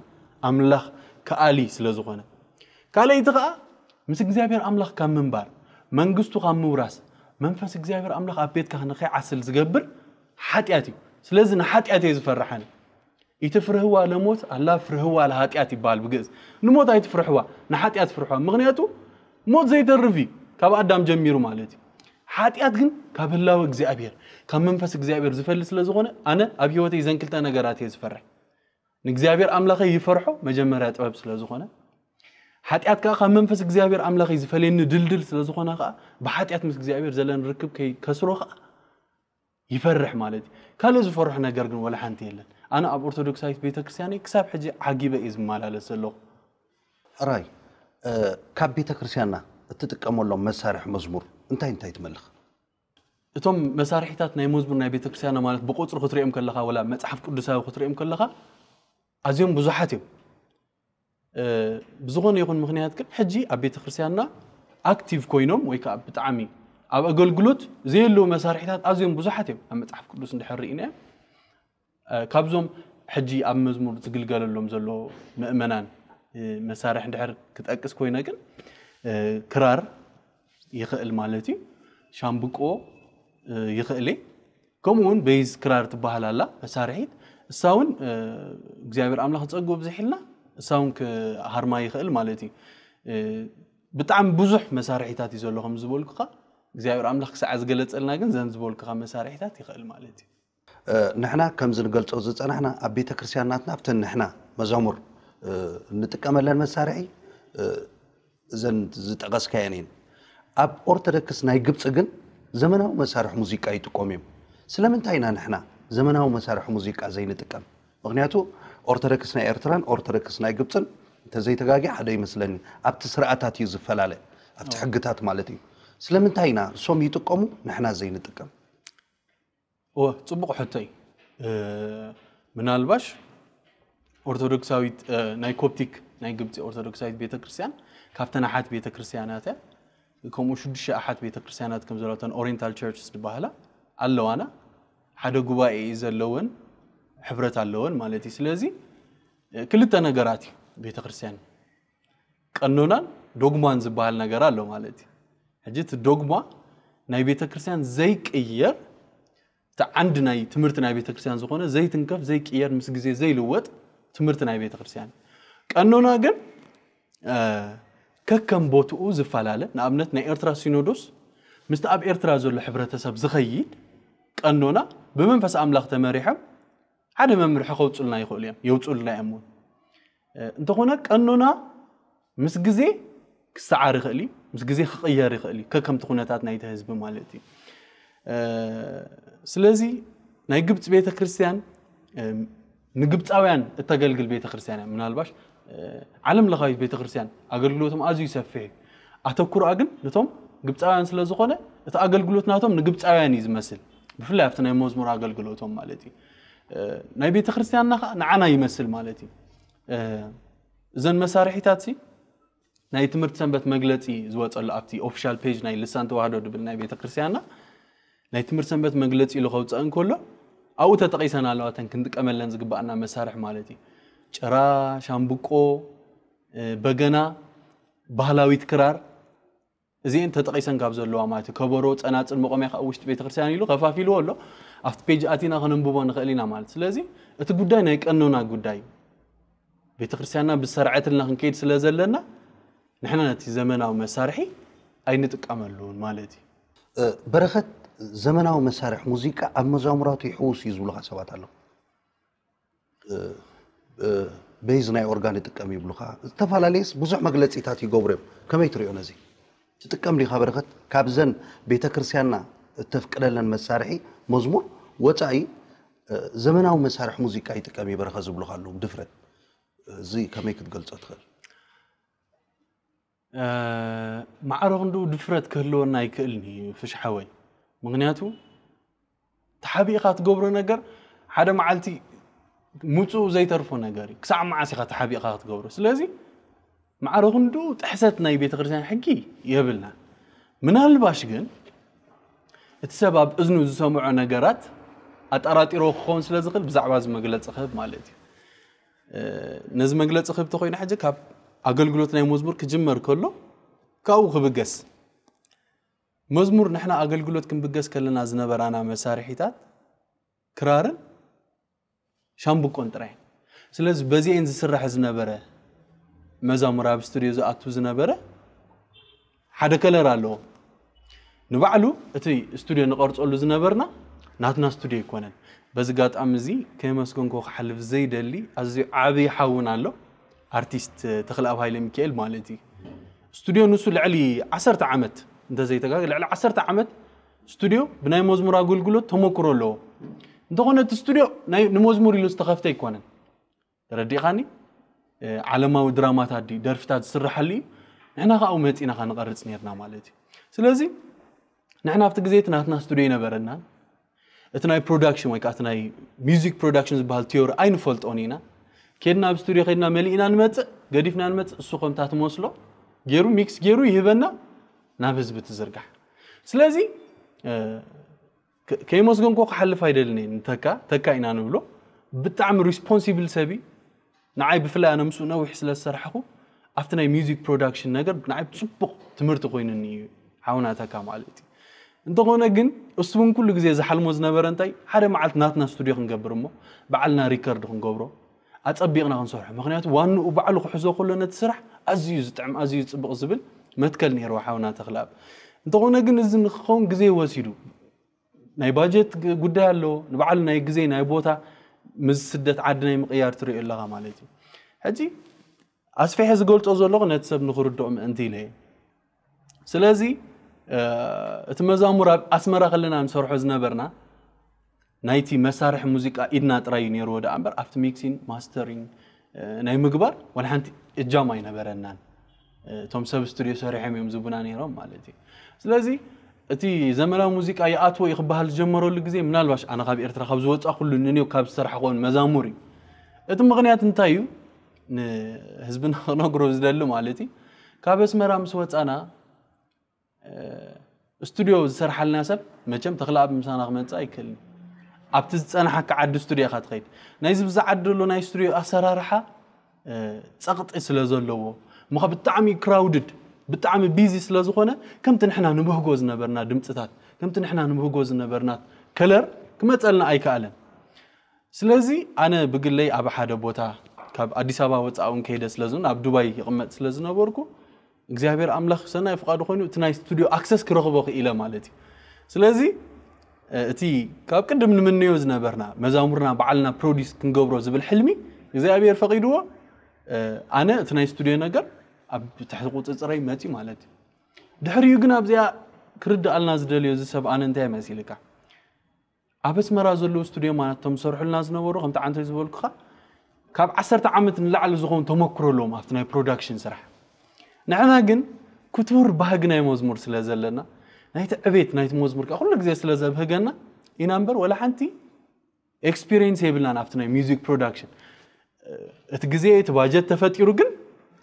أملخ كالي سلو زغن كالي تغا مسك زي أبير أملخ كم منبار منقستو غام موراس منفس زي أبير أملخ أبيت كهنخي عسل زقبر حتياتي ስለዚ ንሓጢኣት እዩ ዝፈርሐኒ إتي فرهوا لموت الله فرهوا لهاتيات يبال بجز نموت أيت فرحوا نحاتيات فرحوا مغنياتو موت زي الرفي كاب أدم جميرو مالتي حاتيات جن كاب الله وجزي أبير كاب منفس جزي أبير زفلس لزغونة أنا أبي وتي زين كلتا أنا جرات يزفرح نجزي أبير أملاخي يفرحوا مجمرات أبس لزغونة حاتيات كا كاب منفس جزي أبير أملاخي زفلين دلدل لزغونة كا بحاتيات مس جزي أبير زلنا نركب كي كسروخ يفرح مالتي كالو زفرح نجر ولا حنت يلن انا اب اورثودوكسايت بيتا كريستياني إيه كساب حجي عجيبه از مال على سلو راي أه كاب بيتا كريستيانا تتقمو لهم مسارح مزمور انت انت يتملخ اتم مسارحيتات ناي مزمور ناي بيتا كريستيانا مالت بقوصر خطريم كلها ولا متحف قدساوي خطريم كلها ازيوم بزحاتيو بزغون يكون مخنيات كل حجي ابيت كريستيانا اكتيف كوينوم ويكا بتعمي أب أقولقلت زين لو مسارحيتات أزيم بزحتي أما تعرف كل سند حرينا كابزوم حجي أب مزمور تقول قال لهم زلوا مأمنان مسارح دحر كتأكس كوينا كن كرار يخل مالتي شامبوكو يخلي كمون بيز كرار تبه لا مسارحيت ساون جزاير أملا خطأجو بزحلنا ساون كهرما يخل مالتي بتعم بزح مسارحيتات يزول لهم زبولك خا እግዚኣብሔር ኣምላኽ ክሳዕ ዝገለፀልና ግን ዘን ዝበልኩካ መሳርሒታት ይኽእል ማለት እዩ ንሕና ከምዚ ንገልፆ ዝፀናሕና ኣብ ቤተክርስትያን ናትና ኣብተን ንሕና መዘሙር እንጥቀመለን መሳርሒ እዘን ዝጠቐስካየን እየን ኣብ ኦርቶዶክስ ናይ ግብፂ ግን ዘመናዊ መሳርሒ ሙዚቃ ይጥቀሙ እዮም ስለምንታይ ኢና ንሕና ዘመናዊ መሳርሒ ሙዚቃ ዘይንጥቀም ምክንያቱ ኦርቶዶክስ ናይ ኤርትራን ኦርቶዶክስ ናይ ግብፅን እንተዘይተጋጊ ሓደ ይመስለኒ ኣብቲ ስርዓታት እዩ ዝፈላለ ኣብቲ ሕግታት ማለት እዩ ስለምንታይ ኢና እሶም ይጥቀሙ ንሕና ዘይንጥቀም ፅቡቅ ሕቶ እዩ ምናልባሽ ኦርቶዶክሳዊት ናይ ኮፕቲክ ናይ ግብፂ ኦርቶዶክሳዊት ቤተክርስትያን ካብተን ኣሓት ቤተክርስትያናት ከምኡ ሽዱሽ ኣሓት ቤተክርስትያናት ከም ዘለተን ኦሪንታል ቸርች ዝበሃላ ኣለዋና ሓደ ጉባኤ እዩ ዘለውን ሕብረት ኣለወን ማለት እዩ ስለዚ ክልተ ነገራት እዩ ቤተክርስትያን ቀኖናን ዶግማን ዝበሃል ነገር ኣሎ ማለት እዩ هجت الدوغما نايبي تكرسيان زيك إير عند ناي تمرت نايبي تكرسيان زخونة زي تنكف زيك إير مسجزي زي لوت تمرت نايبي تكرسيان كأنه ناقل آه ككم بوتو زفالالة نأمنت نا إرترا سينودوس مست أب إرترا زول حبرة سب زخيد كأنه بمنفس أملاق تماريحهم ሓደ መምርሒ ከውፅልና ይኽእሉ እዮም የውፅሉና እዮም እውን እንተኾነ ቀኖና ምስ ግዜ ክሰዓር ይኽእል እዩ مس جزي خيار يخلي ككم تخوناتات نايت هزب مالتي أه سلازي ناي جبت بيت كريستيان نجبت أويان التجل جل بيت كريستيان من هالباش أه علم لغاية بيت كريستيان أقول له تم أزي سفه أتذكر أجن نتوم جبت أويان سلازي خنا أتأجل قلوت ناتوم نجبت أويان يز مثل بفلي أفتنا يموز مر أجل قلوتهم مالتي أه كريستيان نخ نعنا يمثل مالتي زن مساري حتاتي ናይ ትምህርቲ ሰንበት መግለፂ ዝወፀሉ ኣብቲ ኦፊሻል ፔጅ ናይ ልሳን ተዋህዶ ድብል ናይ ቤተክርስትያንና ናይ ትምህርቲ ሰንበት መግለፂ ኢሉ ከውፅእ እንከሎ ኣብኡ ተጠቂሰን ኣለዋተን ክንጥቀመለን ዝግባአና መሳርሒ ማለት እዩ ጭራ ሻምብቆ በገና ባህላዊት ክራር እዚአን ተጠቂሰን ካብ ዘለዋ ማለት እዩ ከበሮ ፀናፅል መቆምያ ካብ ውሽጢ ቤተክርስትያን ኢሉ ከፋፊልዎ ኣሎ ኣብቲ ፔጅ ኣቲና ክንንብቦ ንኽእል ኢና ማለት ስለዚ እቲ ጉዳይ ናይ ቀኖና ጉዳይ እዩ ቤተክርስትያንና ብሰርዐትልና ክንከይድ ስለ ዘለና ንሕና ነቲ ዘመናዊ መሳርሒ ኣይንጥቀመሉን ማለት እዩ በረኸት ዘመናዊ መሳርሒ ሙዚቃ ኣብ መዛሙራቱ ይሕውስ እዩ ዝብሉካ ሰባት ኣለዉ ቤዝ ናይ ኦርጋን ይጥቀም ይብሉካ ዝተፈላለየስ ብዙሕ መግለፂታት ይገብሩ እዮም ከመይ ትሪኦ ነዚ ትጥቀም ዲኻ በረኸት ካብዘን ቤተ ክርስትያንና እተፍቅደለን መሳርሒ መዝሙር ወፃኢ ዘመናዊ መሳርሒ ሙዚቃ ይጥቀም ይበረኸ ዝብሉካ ኣለዉ ድፍረት እዚ ከመይ ክትገልፆ ትኽእል آه، معرق عنده دفرت كله نايك إلني فش حوي مغنياتو تحبي قات قبر نجار هذا معلتي موتو زي ترفون نجاري كسع مع سخة تحبي قات قبر سلازي معرق عنده تحسات ناي بيت غرزان حقي يبلنا من هالباش جن السبب إذن وزسامع نجارات أتأرات يروح خون سلازي قل بزعباز مجلات صخب مالتي آه، نزم مجلات صخب تخوين حاجة كاب ኣገልግሎት ናይ መዝሙር ክጅመር ከሎ ካብኡ ክብገስ መዝሙር ንሕና ኣገልግሎት ክንብገስ ከለና ዝነበራና መሳርሒታት ክራርን ሻምቡቆን ጥራይ ስለዚ በዚአን ዝስራሕ ዝነበረ መዛሙር ኣብ ስቱድዮ ዝኣቱ ዝነበረ ሓደ ከለር ኣለዎ ንባዕሉ እቲ ስቱድዮ ንቐርፀሉ ዝነበርና ናትና ስቱድዮ ኣይኮነን በዚ ጋጣሚ እዚ ከይመስገንኮ ክሓልፍ ዘይደሊ ኣዝዩ ዓብይ ሓውን ኣሎ ኣርቲስት ተክሊ ኣብ ሃይለ ሚካኤል ማለት እዩ ስቱድዮ ንሱ ልዕሊ 1 ዓመት እንተዘይተጋግ ልዕሊ 1 ዓመት ስቱድዮ ብናይ መዝሙር ኣገልግሎት ተመክሮ ኣለዎ እንተኾነ እቲ ስቱድዮ ንመዝሙር ኢሉ ዝተኸፍተ ኣይኮነን ተረዲእኻኒ ዓለማዊ ድራማታት ድዩ ደርፍታት ዝስራሓሉ እዩ ንሕና ከዓ ኣብኡ መፂና ካ ንቐርፅ ነርና ማለት እዩ ስለዚ ንሕና ኣብቲ ግዜ እቲ ናትና ስቱድዮ ይነበረናን እቲ ናይ ፕሮዳክሽን ወይ ከዓ እቲ ናይ ሚዚክ ፕሮዳክሽን ዝበሃል ትዮሪ ኣይንፈልጦን ኢና كنا بستوري خيدنا ملئنا نمت قديفنا نمت السوقم تات موصلو جيرو ميكس جيرو يهبنا ناب هزب تزرقح سلازي ከይመስገን ኮ ክሓልፍ ኣይደልኒ ንተካ ተካ ኢና ንብሎ ብጣዕሚ ሪስፖንሲብል ሰብ ንዓይ ብፍላይ ኣነ ምስኡ ነዊሕ ስለ ዝሰርሐኹ ኣብቲ ናይ ሚዚክ ፕሮዳክሽን ነገር ንዓይ ፅቡቕ ትምህርቲ ኮይኑኒ እዩ ሓውና ተካ ማለት እዩ እንተኾነ ግን እሱ እውን ኩሉ ግዜ ዝሓልሞ ዝነበረ እንታይ ሓደ መዓልቲ ናትና ስቱድዮ ክንገብር እሞ በዓልና ሪከርድ ክንገብሮ أتبيقنا غنصرح مغنيات وانو وبعلو خحزو كل نتسرح أزيو زتعم أزيو تصبق زبل ما تكلني روحه ونا تغلب دقونا قن زن خون جزي وسيدو ناي باجت قدها لو نبعل ناي جزي ناي بوتا مز سدة عدنا مقيار تري إلا غمالتي هجي أسفي حز قلت أزولو نتسب نخرج دوم أنتي لي سلازي أه... تمزامور أسمرا خلنا نصرح زنا برنا نايتي مسارح موسيقى إدنا تراي نيرو ده أمبر أفت ميكسين ماسترين ناي مقبر ولا حنت إجامة هنا برنان توم سب ستوديو سارح يوم زبونا نيرو مالتي سلازي أتي زملاء موسيقى يا أتو يخبها الجمرو اللي من الباش أنا غابي إرتر خبز وات أقول لنني وكاب سرح قون مزاموري أتم مغنيات نتايو نهزبنا نقرو زدلو مالتي كاب اسمه رامس وات أنا استوديو سرح لنا ما كم تخلع بمسانا غمنت أي ኣብቲ ዝፀናሓካ ዓዲ ስቱድዮ ኢኻ ትኸይድ ናይዚ ብዝዓደሎ ናይ ስቱድዮ ኣሰራርሓ ፀቕጢ ስለ ዘለዎ እሞ ብጣዕሚ ክራውድድ ብጣዕሚ ቢዚ ስለ ዝኾነ ከምቲ ንሕና ንምህጎ ዝነበርና ድምፅታት ከምቲ ንሕና ንምህጎ ዝነበርና ከለር ክመፀልና ኣይከኣለን ስለዚ ኣነ ብግለይ ኣብ ሓደ ቦታ ካብ ኣዲስ ኣበባ ወፃኢ እውን ከይደ ስለዝኑ ኣብ ዱባይ ይቕመጥ ስለ ዝነበርኩ እግዚኣብሔር ኣምላኽ ሰናይ ፍቓዱ ኮይኑ እቲ ናይ ስቱድዮ ኣክሰስ ክረኽቦ ክኢለ ማለት እዩ ስለዚ እቲ ካብ ቅድም ንምነዮ ዝነበርና መዛሙርና በዓልና ፕሮዲስ ክንገብሮ ዝብል ሕልሚ እግዚኣብሔር ፈቂድዎ ኣነ እቲ ናይ ስቱድዮ ነገር ኣብ ትሕቲ ቁፅፅረይ መፂ ማለት እዩ ድሕሪኡ ግን ኣብዚኣ ክርዳእ ኣልና ዝደልዮ እዚ ሰብ ኣነ እንታይ መሲልካ ኣብ ኣስመራ ዘለዉ ስቱድዮ ማለት እቶም ዝሰርሑልና ዝነበሩ ከምቲ ዓንተ ዝበልኩካ ካብ ዓሰርተ ዓመት ንላዕሊ ዝኾኑ ተመክሮ ኣለዎም ኣብቲ ናይ ፕሮዳክሽን ስራሕ ንሕና ግን ኩቱር ባህጊ ናይ መዝሙር ስለ ዘለና نايت أبيت نايت موزمرك أقول لك زي سلازة بهجنا ينامبر ولا حنتي اكسبيرينس هي بلان افتنا ميوزك برودكشن اتجزي تباجت تفات يروجن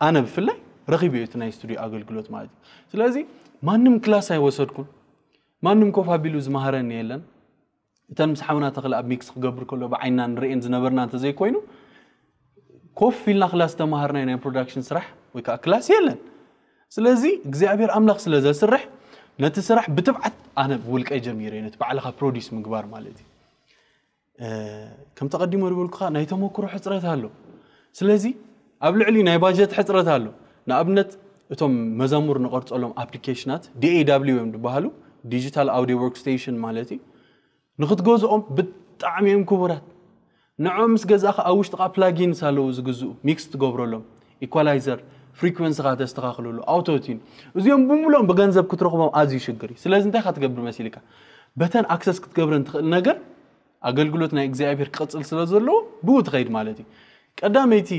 انا بفلا رغيب يتنا يستوري اغل جلوت مالتي سلازي ما نم كلاس هاي وصلكم ما نم كوفا بيلوز مهرا نيلن تن مسحونا تغلى ميكس قبر كله بعينا نرين زنبرنا انت زي كوينو كوف فينا خلاص تمهرنا هنا برودكشن سرح ويكا كلاس يلن سلازي اجزي ابير املاخ سلازي سرح ነቲ ስራሕ ብትብዓት ኣነ ብውልቀይ ጀሚረ ነቲ ባዕልኻ ፕሮዲስ ምግባር ማለት እዩ ከም ተቐዲሞ ዝበልኩካ ናይ ተመክሮ ሕፅረት ኣሎ ስለዚ ኣብ ልዕሊ ናይ ባጀት ሕፅረት ኣሎ ንኣብነት እቶም መዘሙር ንቐርፀሎም ኣፕሊኬሽናት ዲኤw እዮም ዝበሃሉ ዲጂታል ኣውድዮ ወርክስቴሽን ማለት እዩ ንክትገዝኦም ብጣዕሚ እዮም ክቡራት ንዕኦም ምስ ገዛእካ ኣብ ውሽጢ ካ ፕላጊንስ ኣለዉ ዝግዝኡ ሚክስ ትገብረሎም ኢኳላይዘር ፍሪኩንስ ካ ተስተኻኽልሉ ኣውቶቲን እዚኦም ብምሎም ብገንዘብ ክትረኽቦም ኣዝዩ ሽግር እዩ ስለዚ እንታይ ካ ትገብር መሲልካ በተን ኣክሰስ ክትገብረን ትኽእል ነገር ኣገልግሎት ናይ እግዚኣብሔር ክቕፅል ስለ ዘለዎ ብኡ ትኸይድ ማለት እዩ ቀዳመይቲ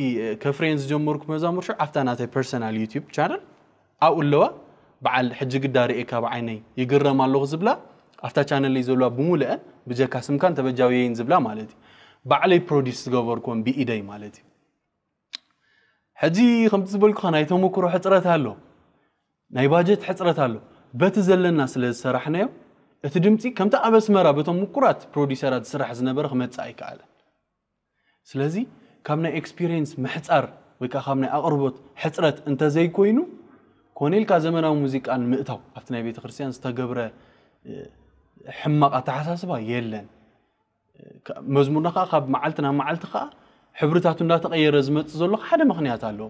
ከፍሬን ዝጀመርኩ መዛሙር ሽዑ ኣብታ ናተይ ፐርሰናል ዩቲብ ቻነል ኣብኡ ኣለዋ በዓል ሕጂ ግዳ ርእካ ብዓይነይ ይግረም ኣለኹ ዝብላ ኣብታ ቻነል እዩ ዘለዋ ብሙልአን ብጀካ ስምካን ተበጃውየይን ዝብላ ማለት እዩ ባዕለይ ፕሮዲስ ዝገበርክዎም ብኢደይ ማለት እዩ حجي خمس بالكو أنا يتهمو كرو حترات هالو ناي باجت حترات هالو بتزل الناس اللي سرحنا اتدمتي كم تعبس مرة بتهمو كرات برودي سرات سرح زنبر خمس ساعة كعلى سلازي كامنا إكسبرينس محتر ويكا خامنا أقربت حترات أنت زي كوينو كونيل كازمنا موزيك أن مئتو أفتنا بيت خرسيان استقبرة حمق أتحساس با يلن مزمونا خا خاب معلتنا معلت خا حبرتاتو ناتغير زمت زولو حدا مخنيات الو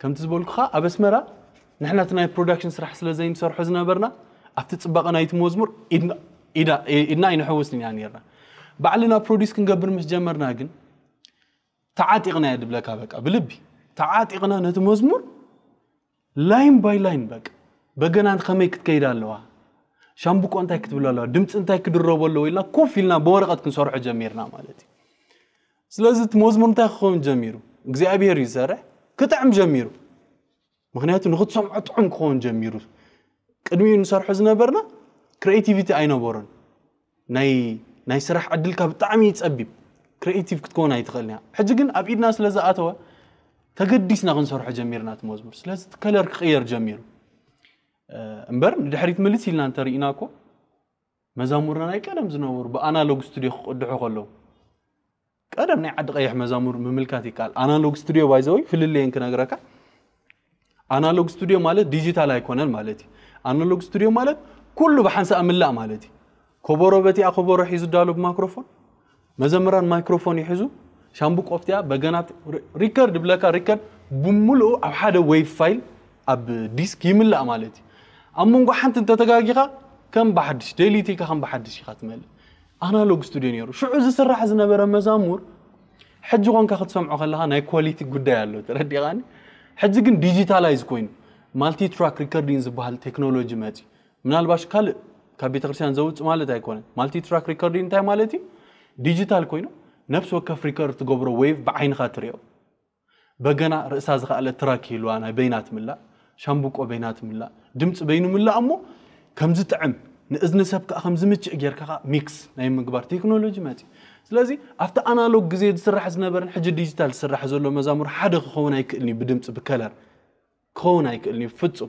كم تزبول كخا ابس مرا نحنا تناي برودكشن سرح سلا زين سر حزنا برنا افتت سباق انا يت مزمر ادنا ادنا ينحوسني يعني يرنا بعلنا بروديس كنقبر مش جمرنا كن تعاتقنا يا دبلك بك بلبي تعاتقنا نت مزمر لاين باي لاين بك بقنا انت خميك تكيد الو شامبوكو انت كتب له دمت انت كدرو ولا كوفيلنا بورقه كنسرح جميرنا مالتي سلازي تموزمون تا خون جميرو እግዚአብሔር ይሰርሕ ክጥዕም ጀሚሩ ምክንያቱ ንክትሰምዖ ጥዑም ክኸውን ጀሚሩ ቅድሚኡ ንሰርሖ ዝነበርና ክሬቲቪቲ ኣይነበሮን ናይ ስራሕ ዕድልካ ብጣዕሚ ይፀቢብ ክሬቲቭ ክትከውን ኣይትኽእልን እያ ሕጂ ግን ኣብ ኢድና ስለ ዝኣተወ ተገዲስና ክንሰርሖ ጀሚርና እቲ መዝሙር ስለዚ ከለር ክቕየር ጀሚሩ እምበር ንድሕሪት ምልስ ኢልና እንተርኢና ኮ መዛሙርና ናይ ቀደም ዝነበሩ ብኣናሎግ ስቱድዮ ክቅድሑ ከለዉ ቀደም ናይ ዓዲ ቀይሕ መዛሙር ምምልካት ይከኣል ኣናሎግ ስቱድዮ ባይዘወይ ፍልለየን ክነግረካ ኣናሎግ ስቱድዮ ማለት ዲጂታል ኣይኮነን ማለት እዩ ኣናሎግ ስቱድዮ ማለት ኩሉ ብሓንሳእ ምላእ ማለት እዩ ከበሮ በቲኣ ከበሮ ሒዙ ዳሎ ብማይክሮፎን መዘምራን ማይክሮፎን ይሕዙ ሻምቡ ቆፍቲያ በገና ሪከርድ ብለካ ሪከርድ ብምሉኡ ኣብ ሓደ ዌብ ፋይል ኣብ ዲስክ ይምላእ ማለት እዩ ኣብ መንጎ ሓንቲ እንተተጋጊኻ ከም ብሓድሽ ደሊቲ ኢካ ከም ብሓድሽ ኢካ ትመልእ ኣናሎግ ስቱድዮ ነይሩ ሽዑ ዝስራሕ ዝነበረ መዛሙር ሕጂ ኮንካ ክትሰምዖ ከለካ ናይ ኳሊቲ ጉዳይ ኣሎ ተረዲኻኒ ሕጂ ግን ዲጂታላይዝ ኮይኑ ማልቲ ትራክ ሪከርዲንግ ዝበሃል ቴክኖሎጂ መፅ ምናልባሽ ካልእ ካብ ቤተክርስትያን ዘውፅ ማለት ኣይኮነን ማልቲ ትራክ ሪከርዲንግ እንታይ ማለት እዩ ዲጂታል ኮይኑ ነብሲ ወከፍ ሪከርድ ትገብሮ ዌቭ ብዓይንኻ ትሪኦ በገና ርእሳ ዝኽኣለ ትራክ ይህልዋ ናይ በይና ትምላእ ሻምቡቆ በይና ትምላእ ድምፂ በይኑ ምላእ እሞ ከምዚ ጥዕም نأذن سب أخم زمتش غير كا ميكس نايم مقبار تكنولوجي ماتي سلازي أفتى أفت أنالوج جزء تسرح زنبرن حج ديجيتال تسرح لو مزامور حدا خون اللي بدمت بكلر خون اللي فتصو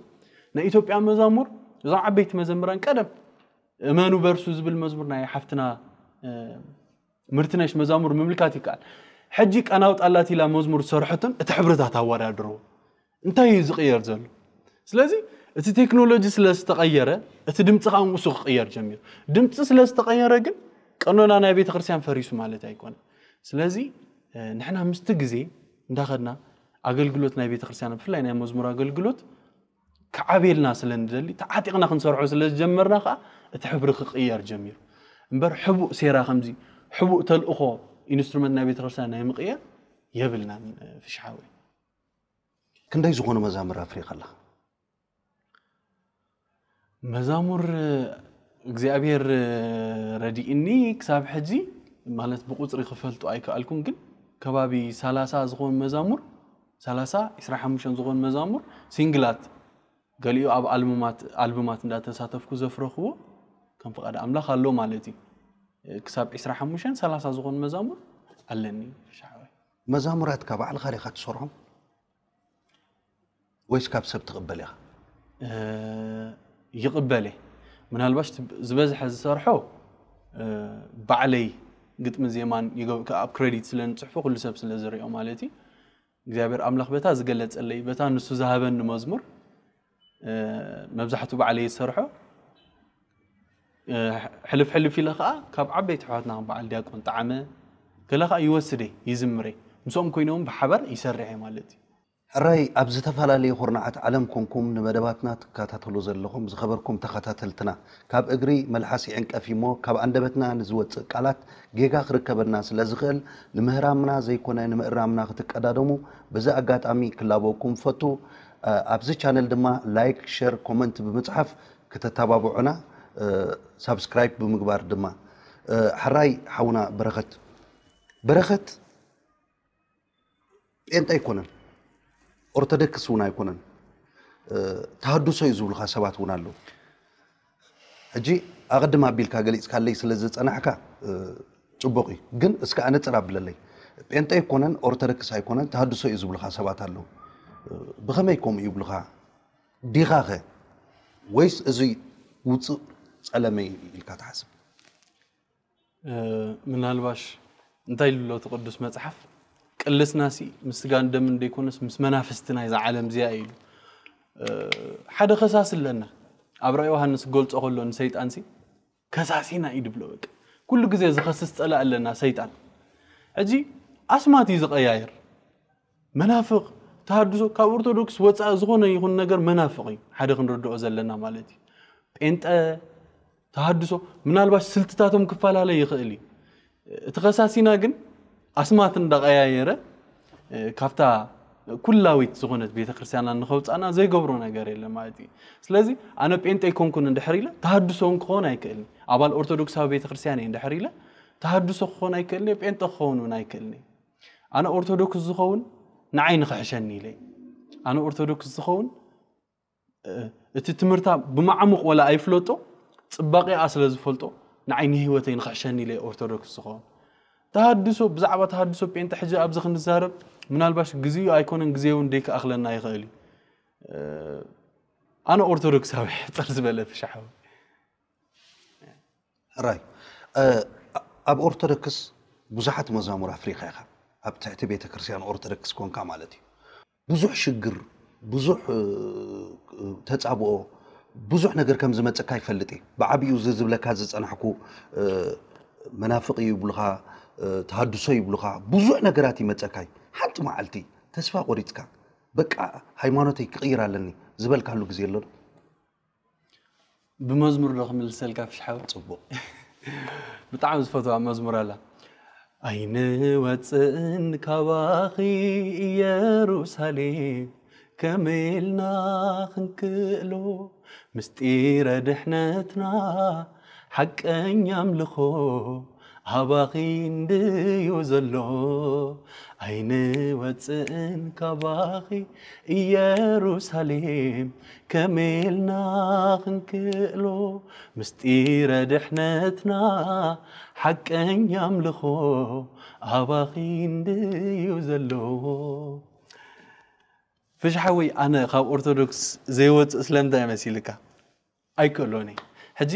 نأيتوب يا مزامور إذا عبيت مزمران كلام إيمانو برسوز بالمزمور ناي حفتنا مرتناش مزامور مملكاتي كان حجك أنا وط الله تلا مزمور سرحتن تحبرتها تورادرو درو انتهي زقير زلو سلازي እቲ ቴክኖሎጂ ስለ ዝተቐየረ እቲ ድምፂ ከዓ ምሱ ክቕየር ጀሚሩ ድምፂ ስለ ዝተቐየረ ግን ቀኖና ናይ ቤተ ክርስቲያን ፈሪሱ ማለት ኣይኮነን ስለዚ ንሕና ምስቲ ግዜ እንዳኸድና ኣገልግሎት ናይ ቤተ ክርስቲያን ብፍላይ ናይ መዝሙር ኣገልግሎት ክዓብየልና ስለ ንደሊ ተዓጢቕና ክንሰርሖ ስለ ዝጀመርና ከዓ እቲ ሕብሪ ክቕየር ጀሚሩ እምበር ሕቡእ ሴራ ከምዚ ሕቡእ ተልእኾ ኢንስትሩመንት ናይ ቤተ ክርስቲያን ናይ ምቕየር የብልናን ፍሽሓዊ ክንደይ ዝኾኑ መዛምር ኣፍሪቕ ኣለኻ መዛሙር እግዚኣብሔር ረዲእኒ ክሳብ ሕጂ ማለት ብቁፅሪ ክፈልጡ ኣይከኣልኩም ግን ከባቢ 30 ዝኾኑ መዛሙር 30 25 ዝኾኑ መዛሙር ሲንግላት ገሊኡ ኣብ ኣልበማት እንዳተሳተፍኩ ዘፍረኽዎ ከም ፍቓድ ኣምላኽ ኣሎ ማለት እዩ ክሳብ 25 30 ዝኾኑ መዛሙር ኣለኒ ሻዕበይ መዛሙራትካ ባዕልካ ዲኻ ትሰርሖም ወይስ ካብ ሰብ ትቕበል ኢኻ يقبله من هالبشت زبز حز سرحو أه بعلي قط من زمان يقول كاب كريديت سلن تحفظ كل سبب سلن زري أو مالتي جابر أملاخ بيتا زقلت اللي بيتا نسو ذهبا نمزمر أه مبزحته بعلي سرحو أه حلف حلف في لخاء كاب عبي تحواتنا بعل ديكون طعمه كلاخاء يوسري يزمري مسوم كوينهم بحبر يسرعي مالتي ሕራይ ኣብ ዝተፈላለዩ ኩርናዓት ዓለም ኮንኩም ንመደባትና ትከታተሉ ዘለኹም ዝኸበርኩም ተኸታተልትና ካብ እግሪ መልሓሲ ዕንቀፊ ሞ ካብ ኣንደበትና ንዝወፅእ ቃላት ጌጋ ክርከበና ስለ ዝኽእል ንምህራምና ዘይኮነ ንምእራምና ክትቀዳደሙ ብዚ ኣጋጣሚ ክላበኩም ፈቱ ኣብዚ ቻነል ድማ ላይክ ሸር ኮመንት ብምፅሓፍ ክተተባብዑና ሳብስክራይብ ብምግባር ድማ ሕራይ ሓውና በረኸት በረኸት ጴንጣ ኣይኮነን ኦርቶዶክስ እውን ኣይኮነን ተሃድሶ እዩ ዝብሉካ ሰባት እውን ኣለዉ ሕጂ ኣቐድም ኣቢልካ ገሊፅካለይ ስለ ዝፀናሕካ ፅቡቕ እዩ ግን እስከ ኣነ ፅር ኣብለለይ ጴንጠ ኣይኮነን ኦርቶዶክስ ኣይኮነን ተሃድሶ እዩ ዝብልካ ሰባት ኣለዉ ብኸመይ ከምኡ ይብሉካ ዲኻ ኸ ወይስ እዚ ውፅእ ፀለመይ ኢልካ ትሓስብ ምናልባሽ እንታይ ልብሎ ቲ ቅዱስ መፅሓፍ ቅልስናሲ ምስ ስጋ ደምን ደይኮነስ ምስ መናፍስትና ዛ ዓለም እዚኣ ኢሉ ሓደ ከሳስ ኣለና ኣብ ራእይ ዮሃንስ ክገልፆ ከሎ ንሰይጣን ሲ ከሳሲና እዩ ድብሎ በቂ ኩሉ ግዜ ዝኸስስ ፀላ ኣለና ሰይጣን ሕጂ ኣስማት እዩ ዝቀያየር መናፍቅ ተሃድሶ ካብ ኦርቶዶክስ ወፃኢ ዝኾነ ይኹን ነገር መናፍቅ እዩ ሓደ ክንርድኦ ዘለና ማለት እዩ ጴንጠ ተሃድሶ ምናልባሽ ስልትታቶም ክፈላለ ይኽእል እዩ እቲ ከሳሲና ግን أسمات دقايا كفتا كافتا كلاويت زغنت بيت كريستيان أنا خوت أنا زي جبرون أجري لما أتي سلزي أنا بنت أيكون كن دحريلة تهدسون خون أيكلني أبال أرثوذكس هوا بيت أنا دحريلة تهدسو خون أيكلني بنت خون ونايكلني أنا أرثوذكس زخون نعين خشني لي أنا أرثوذكس زخون እቲ ትምህርታ ብማዓሙቕ ወላ ኣይፍለጦ ፅባቂኣ ስለ ዝፈልጦ ንዓይኒ ሂወተይ خشني لي أرثوذكس زخون تهدسو بزعبة تهدسو بين تحجة أبزخ النزار من الباش جزي أيكون جزي ونديك أخلنا يغالي أه أنا أرثوذكس هاي ترز بلد شحوي راي أه أب أرثوذكس بزحت مزامور أفريقيا خا أب تعتبر تكرسيان أرثوذكس كون كمالتي بزح شجر بزح أه تتعبوا بزح نجر كم زمت كيف فلتي بعبي وزز بلا كازز أنا حكو أه منافقي وبلغها ተሃድሶ ይብሉካ ብዙሕ ነገራት ይመፀካ እዩ ሓንቲ መዓልቲ ተስፋ ቆሪፅካ በቃ ሃይማኖተይ ክቕይር ኣለኒ ዝበልካሉ ግዜ ኣሎ ብመዝሙር ዶ ክምልሰልካ ፍሽሓዊ ፅቡቅ ብጣዕሚ ዝፈትዋ መዝሙር ኣላ ኣይንወፅእን ካባኺ ኢየሩሳሌም ከመይልና ክንክእሎ ምስጢረ ድሕነትና ሓቀኛ ኣምልኾ ሃባኺ እንድዩ ዘሎ ኣይንወፅእን ካባኺ ኢየሩሳሌም ከመይልና ክንክእሎ ምስጢረ ድሕነትና ሓቀኛ ኣምልኾ ሃባኺ እንድዩ ዘሎ ፍሽሓወይ ኣነ ካብ ኦርቶዶክስ ዘይወፅእ ስለምንታይ መሲልካ ኣይከሎኒ ሕጂ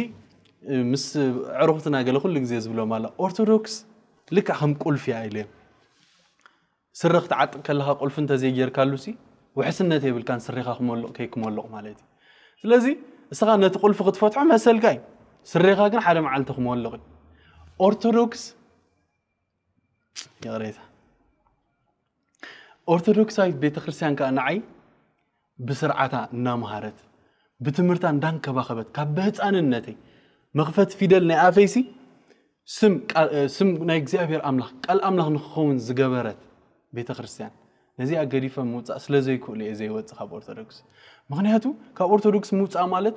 مس عرفتنا قال كل جزء بلو ماله أرثوذكس لك هم كل في عائلة سرقت عت كلها قل فنت زي جير كالوسي إن نتي بالكان سرقة خمول كيك مول لقمة لذي لذي استغنى نتقول فقط فتح ما سلقي سرقة كان حالة مع التخ مول لقي أرثوذكس يا ريت أرثوذكس هاي بيت خرسان كان عي بسرعة نامهارت بتمرتان دان كبا خبت كبت أن النتي مغفت فيدل نعافيسي سم سم نعزيابير أملاك قال أملاك نخون زجبرت بيت خرسان نزي أجريفة موت أصل زي كل زي وات خاب أرثوذكس مغنياتو كأرثوذكس موت أعمالت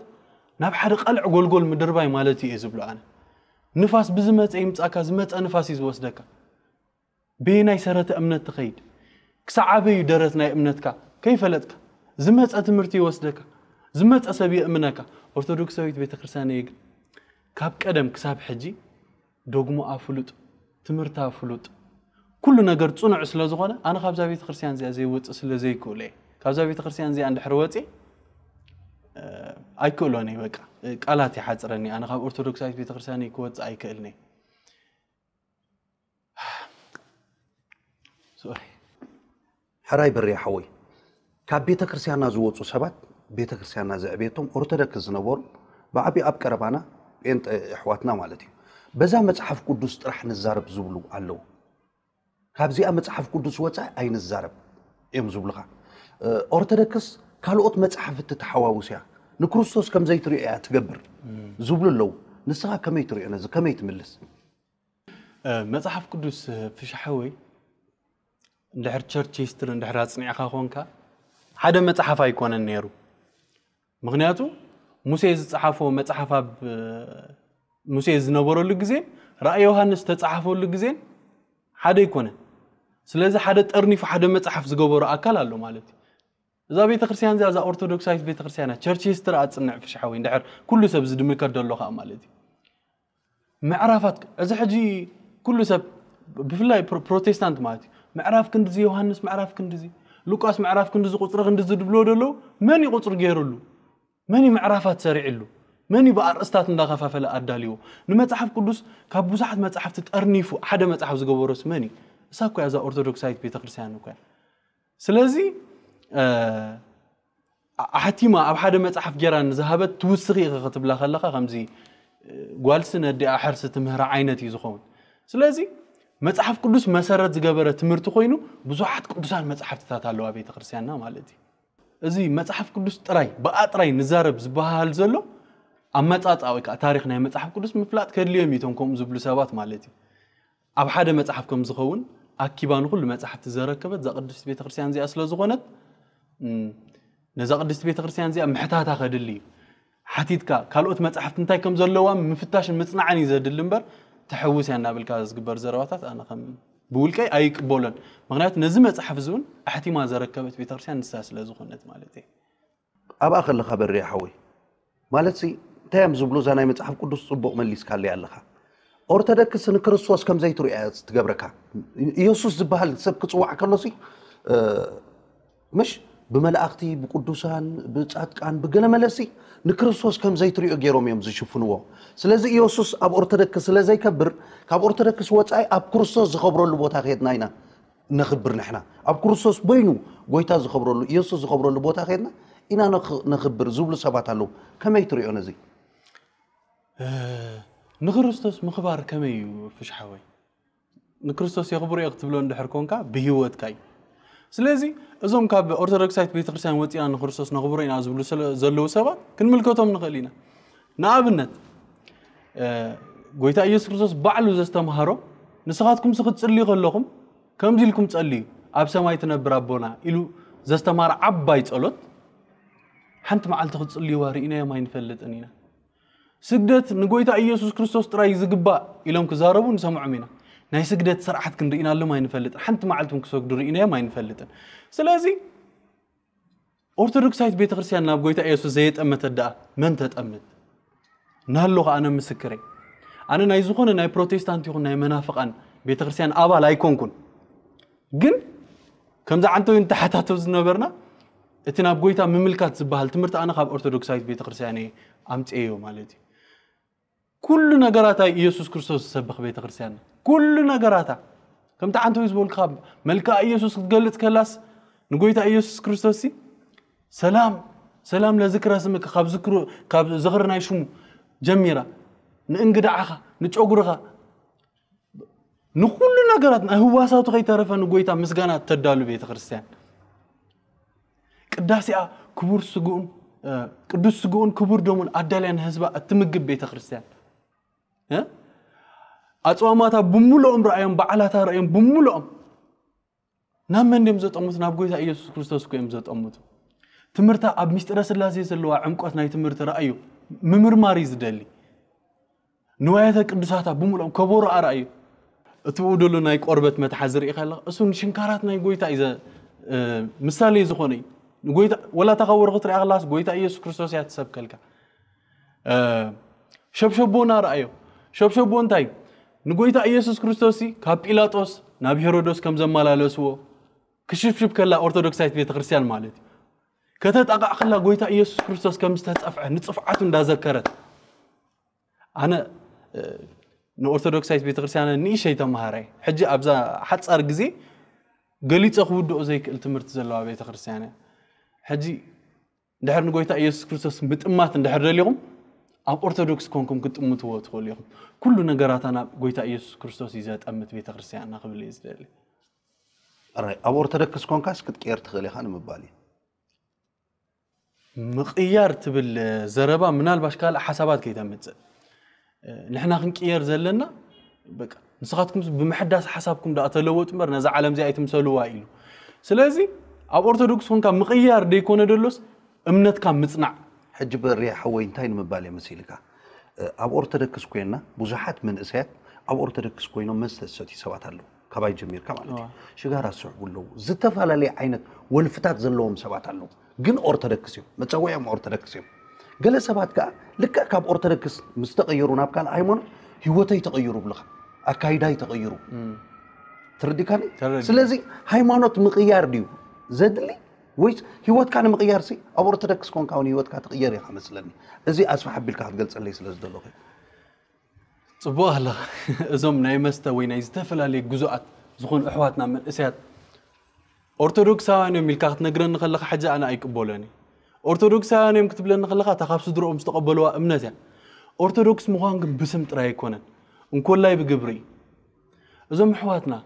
نبحر قلع جول جول مدربة مالتي إزبلا أنا نفاس بزمت أيمت أكازمت أنفاس يزوس دكا بين أي سرت أمنة تخيد كسعبي درتنا أمنتك كيف لتك زمت أتمرتي وسدك زمت أسبي أمنك أرثوذكس ويت بيت خرسان يجري ካብ ቀደም ክሳብ ሕጂ ዶግሞ ኣፍሉጥ ትምህርቲ ኣፍሉጥ ኩሉ ነገር ፅኑዕ ስለ ዝኾነ ኣነ ካብዛ ቤተ ክርስቲያን እዚኣ ዘይወፅእ ስለ ዘይክእለ እየ ካብዛ ቤተ ክርስቲያን እዚኣ እንድሕር ወፅእ ኣይክእሎን እየ በቃ ቃላት ይሓፅረኒ ኣነ ካብ ኦርቶዶክሳዊት ቤተክርስትያን ክወፅእ ኣይክእልኒ ሕራይ ብሪ ሓወይ ካብ ቤተ ክርስቲያንና ዝወፁ ሰባት ቤተ ክርስቲያንና ዘዕብየቶም ኦርቶዶክስ ዝነበሩ ብዓብዪ ኣብ ቀረባና بنت إحواتنا مالتي بذا متحف قدس راح نزارب زبلو علو كابزي أم متحف قدس وتع أي نزارب يوم زبلغة أرتدكس قالوا أت متحف التحواوس يا نكروسوس كم زي تري إيه تقبر زبل اللو نسها كم يتري أنا زي كم يتملس متحف قدس في شحوي دحر تشيستر دحر أصنع خاخونك هذا متحف أيكون النيرو مغنياتو ሙሴ ዝፀሓፎ መፅሓፍ ኣብ ሙሴ ዝነበረሉ ግዜን ራእይ ዮሃንስ ተፀሓፈሉ ግዜን ሓደ ኣይኮነን ስለዚ ሓደ ጠርኒፉ ሓደ መፅሓፍ ዝገበሩ ኣካል ኣሎ ማለት እዩ እዛ ቤተክርስትያን እዚኣ እዛ ኦርቶዶክሳዊት ቤተክርስትያና ቸርች ሂስትሪ ኣፅንዕ ፍሽሓዊ እንድሕር ኩሉ ሰብ ዝድምከር ደሎ ከዓ ማለት እዩ ምዕራፋት እዚ ሕጂ ኩሉ ሰብ ብፍላይ ፕሮቴስታንት ማለት እዩ ምዕራፍ ክንዲዚ ዮሃንስ ምዕራፍ ክንዲዚ ሉቃስ ምዕራፍ ክንዲዚ ቁፅሪ ክንዲዚ ድብሎ ደሎ መን ይቁፅሪ ገይሩሉ መን ምዕራፋት ሰሪዕሉ መን ብኣርእስታት እንዳኸፋፈለ ኣዳልይዎ ንመፅሓፍ ቅዱስ ካብ ብዙሓት መፅሓፍቲ ጠርኒፉ ሓደ መፅሓፍ ዝገበሮስ መን እዩ እሳ እኳ እዛ ኦርቶዶክሳዊት ቤተክርስትያን እኳ ስለዚ ኣሓቲማ ኣብ ሓደ መፅሓፍ ጌራ ንዝሃበት ትውስኺ ኢኸ ክትብላ ከለካ ከምዚ ጓልሲ ነዲኣ ሕርሲ ትምህራ ዓይነት እዩ ዝኸውን ስለዚ መፅሓፍ ቅዱስ መሰረት ዝገበረ ትምህርቲ ኮይኑ ብዙሓት ቅዱሳን መፅሓፍትታት ኣለዋ ቤተክርስትያንና ማለት እዩ እዚ መፅሓፍ ቅዱስ ጥራይ ብኣ ጥራይ ንዛረብ ዝበሃል ዘሎ ኣመፃፃ ወይ ከዓ ታሪክ ናይ መፅሓፍ ቅዱስ ምፍላጥ ከድልዮም እዩ እቶም ከምኡ ዝብሉ ሰባት ማለት እዩ ኣብ ሓደ መፅሓፍ ከም ዝኸውን ኣኪባ ንኩሉ መፅሓፍቲ ዘረከበት እዛ ቅድስቲ ቤተክርስትያን እዚኣ ስለዝኮነት ነዛ ቅድስቲ ቤተክርስትያን እዚኣ ምሕታታ ከድሊ እዩ ሓቲትካ ካልኦት መፅሓፍቲ እንታይ ከም ዘለዋ ምፍታሽን ምፅናዕን እዩ ዘድሊ እምበር ተሐውስያ እናብልካ ዝግበር ዘረባታት ኣነ ከም بولكي أيك بولن مغنات نزمة حفزون أحتي ما زركبت بترسيان نساس لزخنت مالتي أبا أخذ لخا بالريحوي مالتي تام زبلو زناي متحف كدو الصبوق من اللي سكال لي على لخا أورتدك سنكرسوس كم زيت رئاس تقبركا يوسوس زبال سبك تصوع كلوسي أه مش بملأكتي بقدوسان بتأتكان بجلا ملسي نكرسوس كم زي تريو جيروم يوم زي شوفنوه سلزي يوسوس أب أرتدك سلزي كبر كاب أرتدك سوات أي أب كرسوس خبر اللي بوتا خيدنا هنا نخبر نحنا أب كرسوس بينو قويتا خبر اللي يوسوس خبر اللي بوتا خيدنا إنا نخ نخبر زبل سبات له كم يتريو نزي نخرسوس مخبار كم يو فش حوي نكرسوس يخبر يقتبلون دحر كونكا بهيوت كاي ስለዚ እዞም ካብ ኦርቶዶክሳዊት ቤተክርስትያን ወፂና ንክርስቶስ ነኽብሮ ኢና ዝብሉ ዘለዉ ሰባት ክንምልከቶም ንኽእል ኢና ንኣብነት ጎይታ ኢየሱስ ክርስቶስ ባዕሉ ዘስተምሃሮ ንስኻትኩም ስክትፅልዩ ከለኹም ከምዚ ኢልኩም ፀልዩ ኣብ ሰማይ ትነብር ኣቦና ኢሉ ዘስተማር ዓባይ ፀሎት ሓንቲ መዓልቲ ክትፅልይዋ ርኢናዮም ኣይንፈልጥን ኢና ስግደት ንጎይታ ኢየሱስ ክርስቶስ ጥራይ ዝግባእ ኢሎም ክዛረቡ ንሰምዖም ኢና ናይ ስግደት ስርዓት ክንርኢናሎ ኣይንፈልጥን ሓንቲ መዓልቲ እውን ክሰግዱ ርኢናዮም ኣይንፈልጥን ስለዚ ኦርቶዶክሳዊት ቤተ ክርስቲያን ናብ ጎይታ ኢየሱስ ዘየጠመተ ደኣ መን ተጠምት ናሎ ኣነ ምስክረ ኣነ ናይ ዝኾነ ናይ ፕሮቴስታንት ይኹን ናይ መናፍቓን ቤተ ክርስቲያን ኣባል ኣይኮንኩን ግን ከምዚ ዓንተዊ ንተሓታተብ ዝነበርና እቲ ናብ ጎይታ ምምልካት ዝበሃል ትምህርቲ ኣነ ካብ ኦርቶዶክሳዊት ቤተ ክርስቲያን እየ ኣምፅአዮ ማለት እዩ ኩሉ ነገራታይ ኢየሱስ ክርስቶስ ዝሰብኽ ቤተ ክርስቲያን كل نجراتا كم تعنتو يزبول كاب ملكا ايسوس قلت كلاس نقويتا ايسوس كريستوسي سلام سلام لذكر اسمك خاب ذكر خاب ذكرنا يشمو جميرة نقدعها نتشوغرها نقول نجرات هو صوت غير طرف نقويتا مسجانا تدالو بيت كريستيان قداسي كبر سجون قدس سجون كبر دومون ادالا هزبا اتمجب بيت كريستيان أتواماتا بملهم رأيهم بعلاتا رأيهم بملهم نعم من يمزت أموت نعم، قوي إيسوس كريستوس كو يمزت أموت تمرتا أب مستر سلاسي سلوا عمقوات ناي تمرتا رأيو ممر ماريز ممرماري زدالي نوايتا قدساتا بمولهم كبورا رأيو تودلو ناي قربت متحزر إخلا أسون شنكارات نايك قوي تأيزا آه، مثالي زخوني قوي ولا تغور غطر أغلاس قويتا إيسوس كريستوس ياتسبكلك آه، شبشبونا رأيو شبشبون تاي نقولي يسوس كريستوسي كابيلاتوس نابيهرودوس كم زمان لا لسوه كشف شوف كلا أرثوذكسية بيت كريستيان مالتي كتات أقع خلا قولي يسوس كريستوس كم استهت أفعى نتصف عتون ده ذكرت أنا نأرثوذكسية بيت كريستيان أنا نيشي تمهاري حج أبزا حد أرجزي قلت أخو دو زي كل تمر تزلوا بيت كريستيان حجي دحر نقولي تأيسوس كريستوس متأمات دحر اليوم ኣብ ኦርቶዶክስ ኮንኩም ክትጥምትዎ ትኽእሉ ኢኹም ኩሉ ነገራትና ጎይታ ኢየሱስ ክርስቶስ እዩ ዘጠምት ቤተክርስትያንና ክብል እዩ ዝደሊ ኣብ ኦርቶዶክስ ኮንካስ ክትቀየር ትኽእል ኢኻ ንምባል እዩ ምቕያር ትብል ዘረባ ምናልባሽ ካልእ ሓሳባት ከይተምፅእ ንሕና ክንቅየር ዘለና በቃ ንስኻትኩም ብምሕዳስ ሓሳብኩም ዳኣ ተለወጡ እምበር ነዚ ዓለም እዚኣ ይትምሰልዋ ኢሉ ስለዚ ኣብ ኦርቶዶክስ ኮንካ ምቕያር ደይኮነ ደሎስ እምነትካ ምፅናዕ ሕጂ በርያ ሓወይ እንታይ ንምባል እየ መሲልካ ኣብ ኦርቶዶክስ ኮይና ብዙሓት መንእሰያት ኣብ ኦርቶዶክስ ኮይኖም መስተ ዝሰትዩ ሰባት ኣለዉ ካባይ ጀሚርካ ማለት እዩ ሽጋራ ዝስዕቡ ኣለዉ ዝተፈላለየ ዓይነት ወልፍታት ዘለዎም ሰባት ኣለዉ ግን ኦርቶዶክስ እዮም መፀዊዖም ኦርቶዶክስ እዮም ገለ ሰባት ከዓ ልክዕ ካብ ኦርቶዶክስ ምስ ተቐይሩ ናብ ካልእ ሃይማኖት ሂወተይ ተቐይሩ ብልካ ኣካይዳይ ተቐይሩ ትርዲካኒ ስለዚ ሃይማኖት ምቕያር ድዩ ዘድሊ ويس هيوت كان مغير سي أو أرتدكس كون كون هيوت كان تغير يا خمس لني إزي أسمح حبي لك هتقلص اللي سلز دلوقتي صبوه لا زم ناي مستا وين يستفل لي جزءات زخون أحواتنا من إسيات أرتدكسان ملك الكات نجرن نخلق حاجة أنا أيقبلني أرتدكسان يوم كتب لنا نخلق تخاف صدرهم مستقبلوا أمنتها أرتدكس مغانق بسم ترى يكونن ونكون لاي بجبري زم أحواتنا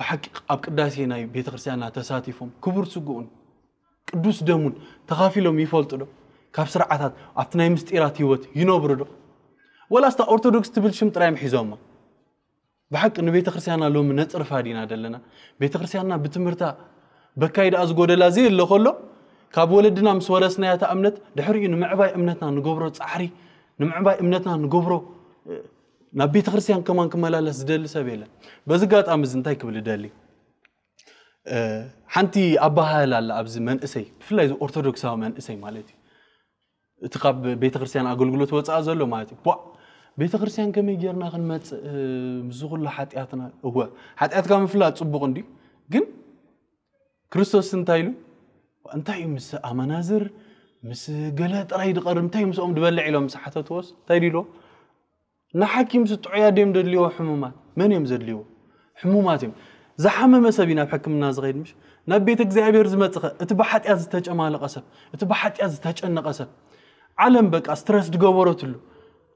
ብሓቂ ኣብ ቅዳሴ ናይ ቤተክርስትያንና ተሳቲፎም ክቡር ስጉኡን ቅዱስ ደሙን ተኻፊሎም ይፈልጡ ዶ ካብ ስርዓታት ኣብቲ ናይ ምስጢራት ሂወት ይነብሩ ዶ ወላስታ ኦርቶዶክስ ትብል ሽም ጥራይም ሒዞማ ብሓቂ ንቤተክርስትያና ሎሚ ነፅርፋ ዲና ዘለና ቤተክርስትያንና ብትምህርታ በካይድኣ ዝጎደላ ዘ ኣሎ ከሎ ካብ ወለድና ምስ ወረስናያታ እምነት ድሕሪኡ ንምዕባይ እምነትና ንገብሮ ፃዕሪ ንምዕባይ እምነትና ንገብሮ ናብ ቤተ ክርስቲያን ከማን ክመላለስ ዝደሊ ሰብ የለን በዚ ጋጣሚ እዚ እንታይ ክብል ደሊ ሓንቲ ኣባህል ኣላ ኣብዚ መንእሰይ ብፍላይ እዚ ኦርቶዶክሳዊ መንእሰይ ማለት እዩ እቲ ካብ ቤተ ክርስቲያን ኣገልግሎት ወፃኢ ዘሎ ማለት እዩ ቤተ ክርስቲያን ከመይ ጌርና ክንመፅእ ምዝ ኩሉ ሓጢኣትና እወ ሓጢኣትካ ምፍላጥ ፅቡቅ እንዲ ግን ክርስቶስ እንታይ ኢሉ እንታይ እዩ ምስ ኣመናዝር ምስ ገለ ጥራይ ድቐርብ እንታይ እዩ ምስኦም ድበልዕ ኢሎም ምስ ሓተትዎስ እንታይ ድልዎ ንሓኪም ዝጥዕያ ድዮም ደልይዎ ሕሙማት መን እዮም ዘድልይዎ ሕሙማት እዮም ዝሓመመ ሰብ እዩ ናብ ሕክምና ዝኸይድ ምሽ ናብ ቤት እግዚኣብሔር ዝመፅኸ እቲ ብሓጢኣት ዝተጨማለቐ ሰብ እቲ ብሓጢኣት ዝተጨነቐ ሰብ ዓለም በቃ ስትረስ ድገበረትሉ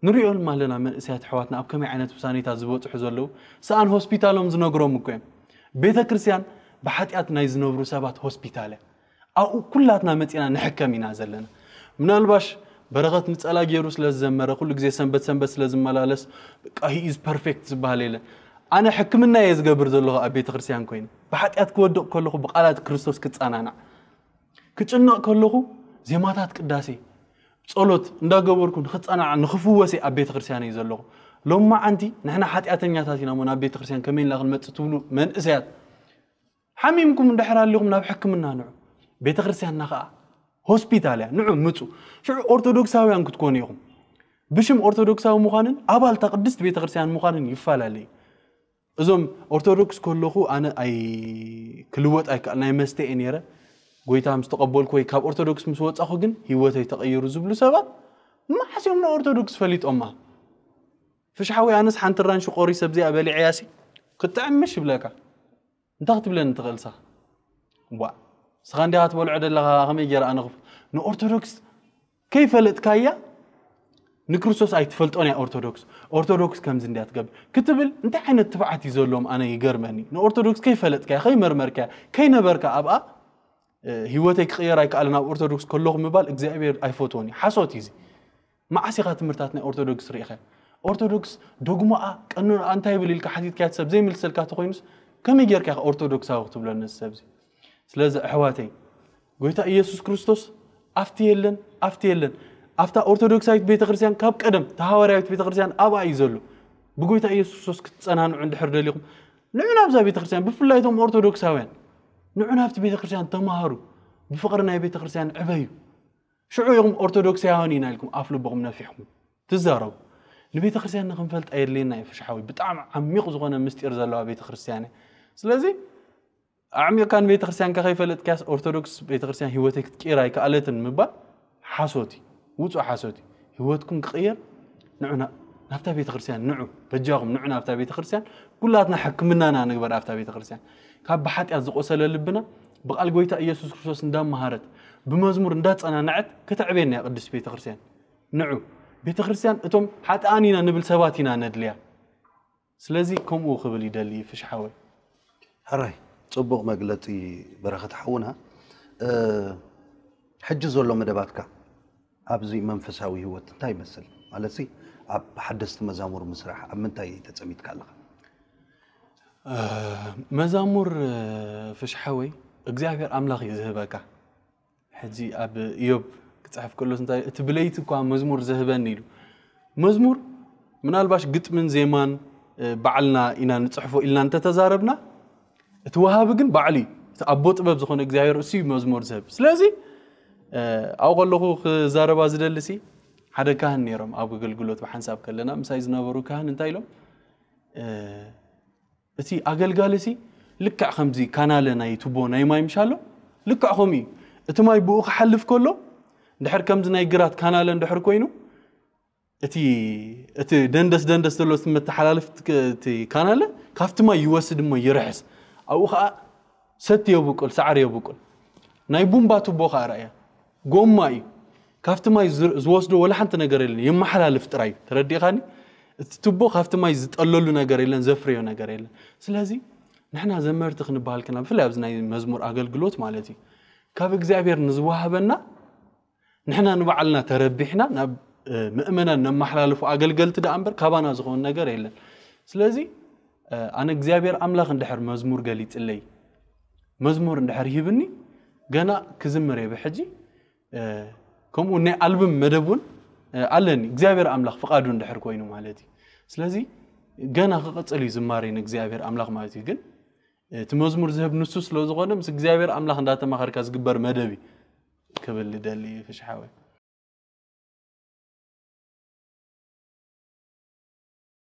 ንሪኦም ኣለና መንእስያት ኣሕዋትና ኣብ ከመይ ዓይነት ውሳኔታት ዝበፅሑ ዘለዉ ሰኣን ሆስፒታሎም ዝነግሮም እኮ እዮም ቤተ ክርስትያን ብሓጢኣት ናይ ዝነብሩ ሰባት ሆስፒታል እያ ኣብኡ ኩላትና መፂና ንሕከም ኢና ዘለና ምናልባሽ በረኸት ንፀላ ገይሩ ስለዝዘመረ ኩሉ ግዜ ሰንበት ሰንበት ስለዝመላለስ በቃ ሂ ኢዝ ፐርፌክት ዝበሃል የለን ኣነ ሕክምና እየ ዝገብር ዘለኹ ኣብ ቤተ ክርስቲያን ኮይኑ ብሓጢኣት ክወድቕ ከለኹ ብቓላት ክርስቶስ ክፀናናዕ ክጭነቕ ከለኹ ዜማታት ቅዳሴ ጸሎት እንዳገበርኩ ንኽፀናዕ ንኽፍወሴ ኣብ ቤተ ክርስቲያን እዩ ዘለኹ ሎም መዓንቲ ንሕና ሓጢኣተኛታት ኢና ሞ ናብ ቤተ ክርስቲያን ከመይ ኢልና ክንመፅእ ትብሉ መንእሰያት ሓሚምኩም እንድሕር ኣለኹም ናብ ሕክምና ንዑ ቤተ ክርስቲያንና ከዓ هوسبيتاليا نعم متو شو أرثوذكساويان تكون يوم بشم أرثوذكساو مخانن أبال تقدست بيت خرسيان مخانن يفعل لي إذن أرثوذكس كله هو أنا أي كلوات أي أنا مستي إنيرة قوي تام استقبل كوي كاب أرثوذكس مسوات أخوجن هيوته تغير زبل سبب ما حسينا أرثوذكس فليت أمها فش حاوي أنا سحنت الران شو قوري سبزي أبلي عياسي كنت عم مش بلاك انت تبلن تغلسه واه سخانديها تبلع دلها خمي جرا أنا خف نأرثوذكس كيف لتكايا ንክርስቶስ ኣይትፈልጦን እያ ኦርቶዶክስ ኦርቶዶክስ ከምዚ እንድያ ትገብር ክትብል እንታይ ዓይነት ትብዓት እዩ ዘለዎም كيف ይገርመኒ ንኦርቶዶክስ ከይፈለጥካያ ከይመርመርካያ ከይነበርካ ኣብኣ ሂወተይ ክቕየር ኣይከኣለ ናብ ኦርቶዶክስ ከለኹ ምባል እግዚኣብሔር ኣይፈትዎን እዩ ሓሶት እዩ ማዓሲኻ ትምህርታት ናይ ኦርቶዶክስ ርኢኸ ኦርቶዶክስ ዶግሞኣ ቀኖንኣ እንታይ ይብል ኢልካ ሓቲትካያ ሰብ ዘይምልሰልካ ተኮይኑስ ከመይ ጌርካ ኢኻ ኦርቶዶክሳዊ ክትብሎ ነዚ ሰብ ስለዚ ኣሕዋተይ ጎይታ ኢየሱስ ክርስቶስ ኣፍቲ የለን ኣፍቲ የለን ኣብታ ኦርቶዶክሳዊት ቤተክርስትያን ካብ ቀደም ተሃዋርያዊት ቤተክርስትያን ኣብኣ እዩ ዘሎ ብጎይታ ኢየሱስ ክርስቶስ ክትፀናንዑ እንድሕር ደሊኹም ንዑን ኣብዛ ቤተክርስትያን ብፍላይ እቶም ኦርቶዶክሳውያን ንዑን ኣብቲ ቤተክርስትያን ተምሃሩ ብፍቕሪ ናይ ቤተክርስትያን ዕበዩ ሽዑ ኢኹም ኦርቶዶክሳውያን ኢና ኢልኩም ኣፍ ልቦኹም ነፊሕኩም ትዛረቡ ንቤተ ክርስትያን ንክንፈልጥ ኣየድልየና እዩ ፍሽሓዊ ብጣዕሚ ዓሚቕ ዝኾነ ምስጢር ዘለዋ ቤተ ክርስትያን ስለዚ عمي كان بيت خرسان كخيفة كاس أرثوذكس بيت خرسان هوتك كيرايك ألتن مبا حاسوتي وتو حاسوتي هوتكم كخير نعنا نفتا بيت خرسان نعو بجاهم نعنا نفتا بيت خرسان كلاتنا حكمنا أنا نقبل نفتا بيت خرسان كاب بحات أزق أسأل لبنا بقال قويتا يسوس كرسوس ندام مهارت بمزمور ندات أنا نعت كتعبين يا قدس بيت خرسان نعو بيت خرسان أتوم حتى أنينا نبل سواتينا ندليا سلازي كم وخبل يدلي فش حوي هراي صبغ مجلتي برخت حونا أه حجز ولا مدباتك أبزي منفساوي هو تنتاي مثل على سي أب حدست مزامور مسرح أب من تاي تتسميت كالغ أه مزامور فش حوي أجزاكر أملاخ يزهبك حجي أب يوب كتعرف كله سنتاي تبليت كوا مزمور زهبني له مزمور من الباش قط من زمان بعلنا إنا نتصحفو إلا أنت تزاربنا اتو هابجن بعلي تابوت باب زخون اكزاير سي مزمور زهب سلازي او قال له زاربا زدلسي حدا كان نيرم ابو قلقلوت بحنساب كلنا مسايز نابرو كان انتايلو اتي اقل قالسي لكع خمزي كان لنا يتوبو ناي ما يمشالو لكع خمي اتو ما يبوك حلف كله دحر كم زناي قرات كان لنا دحر كوينو اتي اتي دندس دندس تلو سمت حلالف كان له كافت ما يوسد ما يرحس ኣብኡ ከዓ ሰቲ የብቁል ሳዕሪ የብቁል ናይ ቡምባ ቱቦ ከዓ ርአያ ጎማ እዩ ካብቲ ማይ ዝወስዶ ወላ ሓንቲ ነገር የለን የመሓላልፍ ጥራይ እዩ ተረዲእኻኒ እቲ ቱቦ ካብቲ ማይ ዝጠለሉ ነገር የለን ዘፍርዮ ነገር የለን ስለዚ ንሕና ዘመርቲ ክንበሃል ከና ብፍላይ ኣብዚ ናይ መዝሙር ኣገልግሎት ማለት እዩ ካብ እግዚኣብሔር ንዝወሃበና ንሕና ንባዕልና ተረቢሕና ናብ ምእመናን ነመሓላልፉ ኣገልገልቲ ደኣ እምበር ካባና ዝኸውን ነገር የለን ስለዚ ኣነ እግዚኣብሔር ኣምላኽ እንድሕር መዝሙር ገሊፅለይ መዝሙር እንድሕር ሂብኒ ገና ክዝምር የበ ሕጂ ከምኡ ናይ ኣልብም መደብ እውን ኣለኒ እግዚኣብሔር ኣምላኽ ፍቓዱ እንድሕር ኮይኑ ማለት እዩ ስለዚ ገና ክቐፅል እዩ ዝማሬ ንእግዚኣብሔር ኣምላኽ ማለት እዩ ግን እቲ መዝሙር ዝህብ ንሱ ስለዝኾነ ምስ እግዚኣብሔር ኣምላኽ እንዳተማኸርካ ዝግበር መደብ እዩ ክብል ደሊ ፍሽሓወይ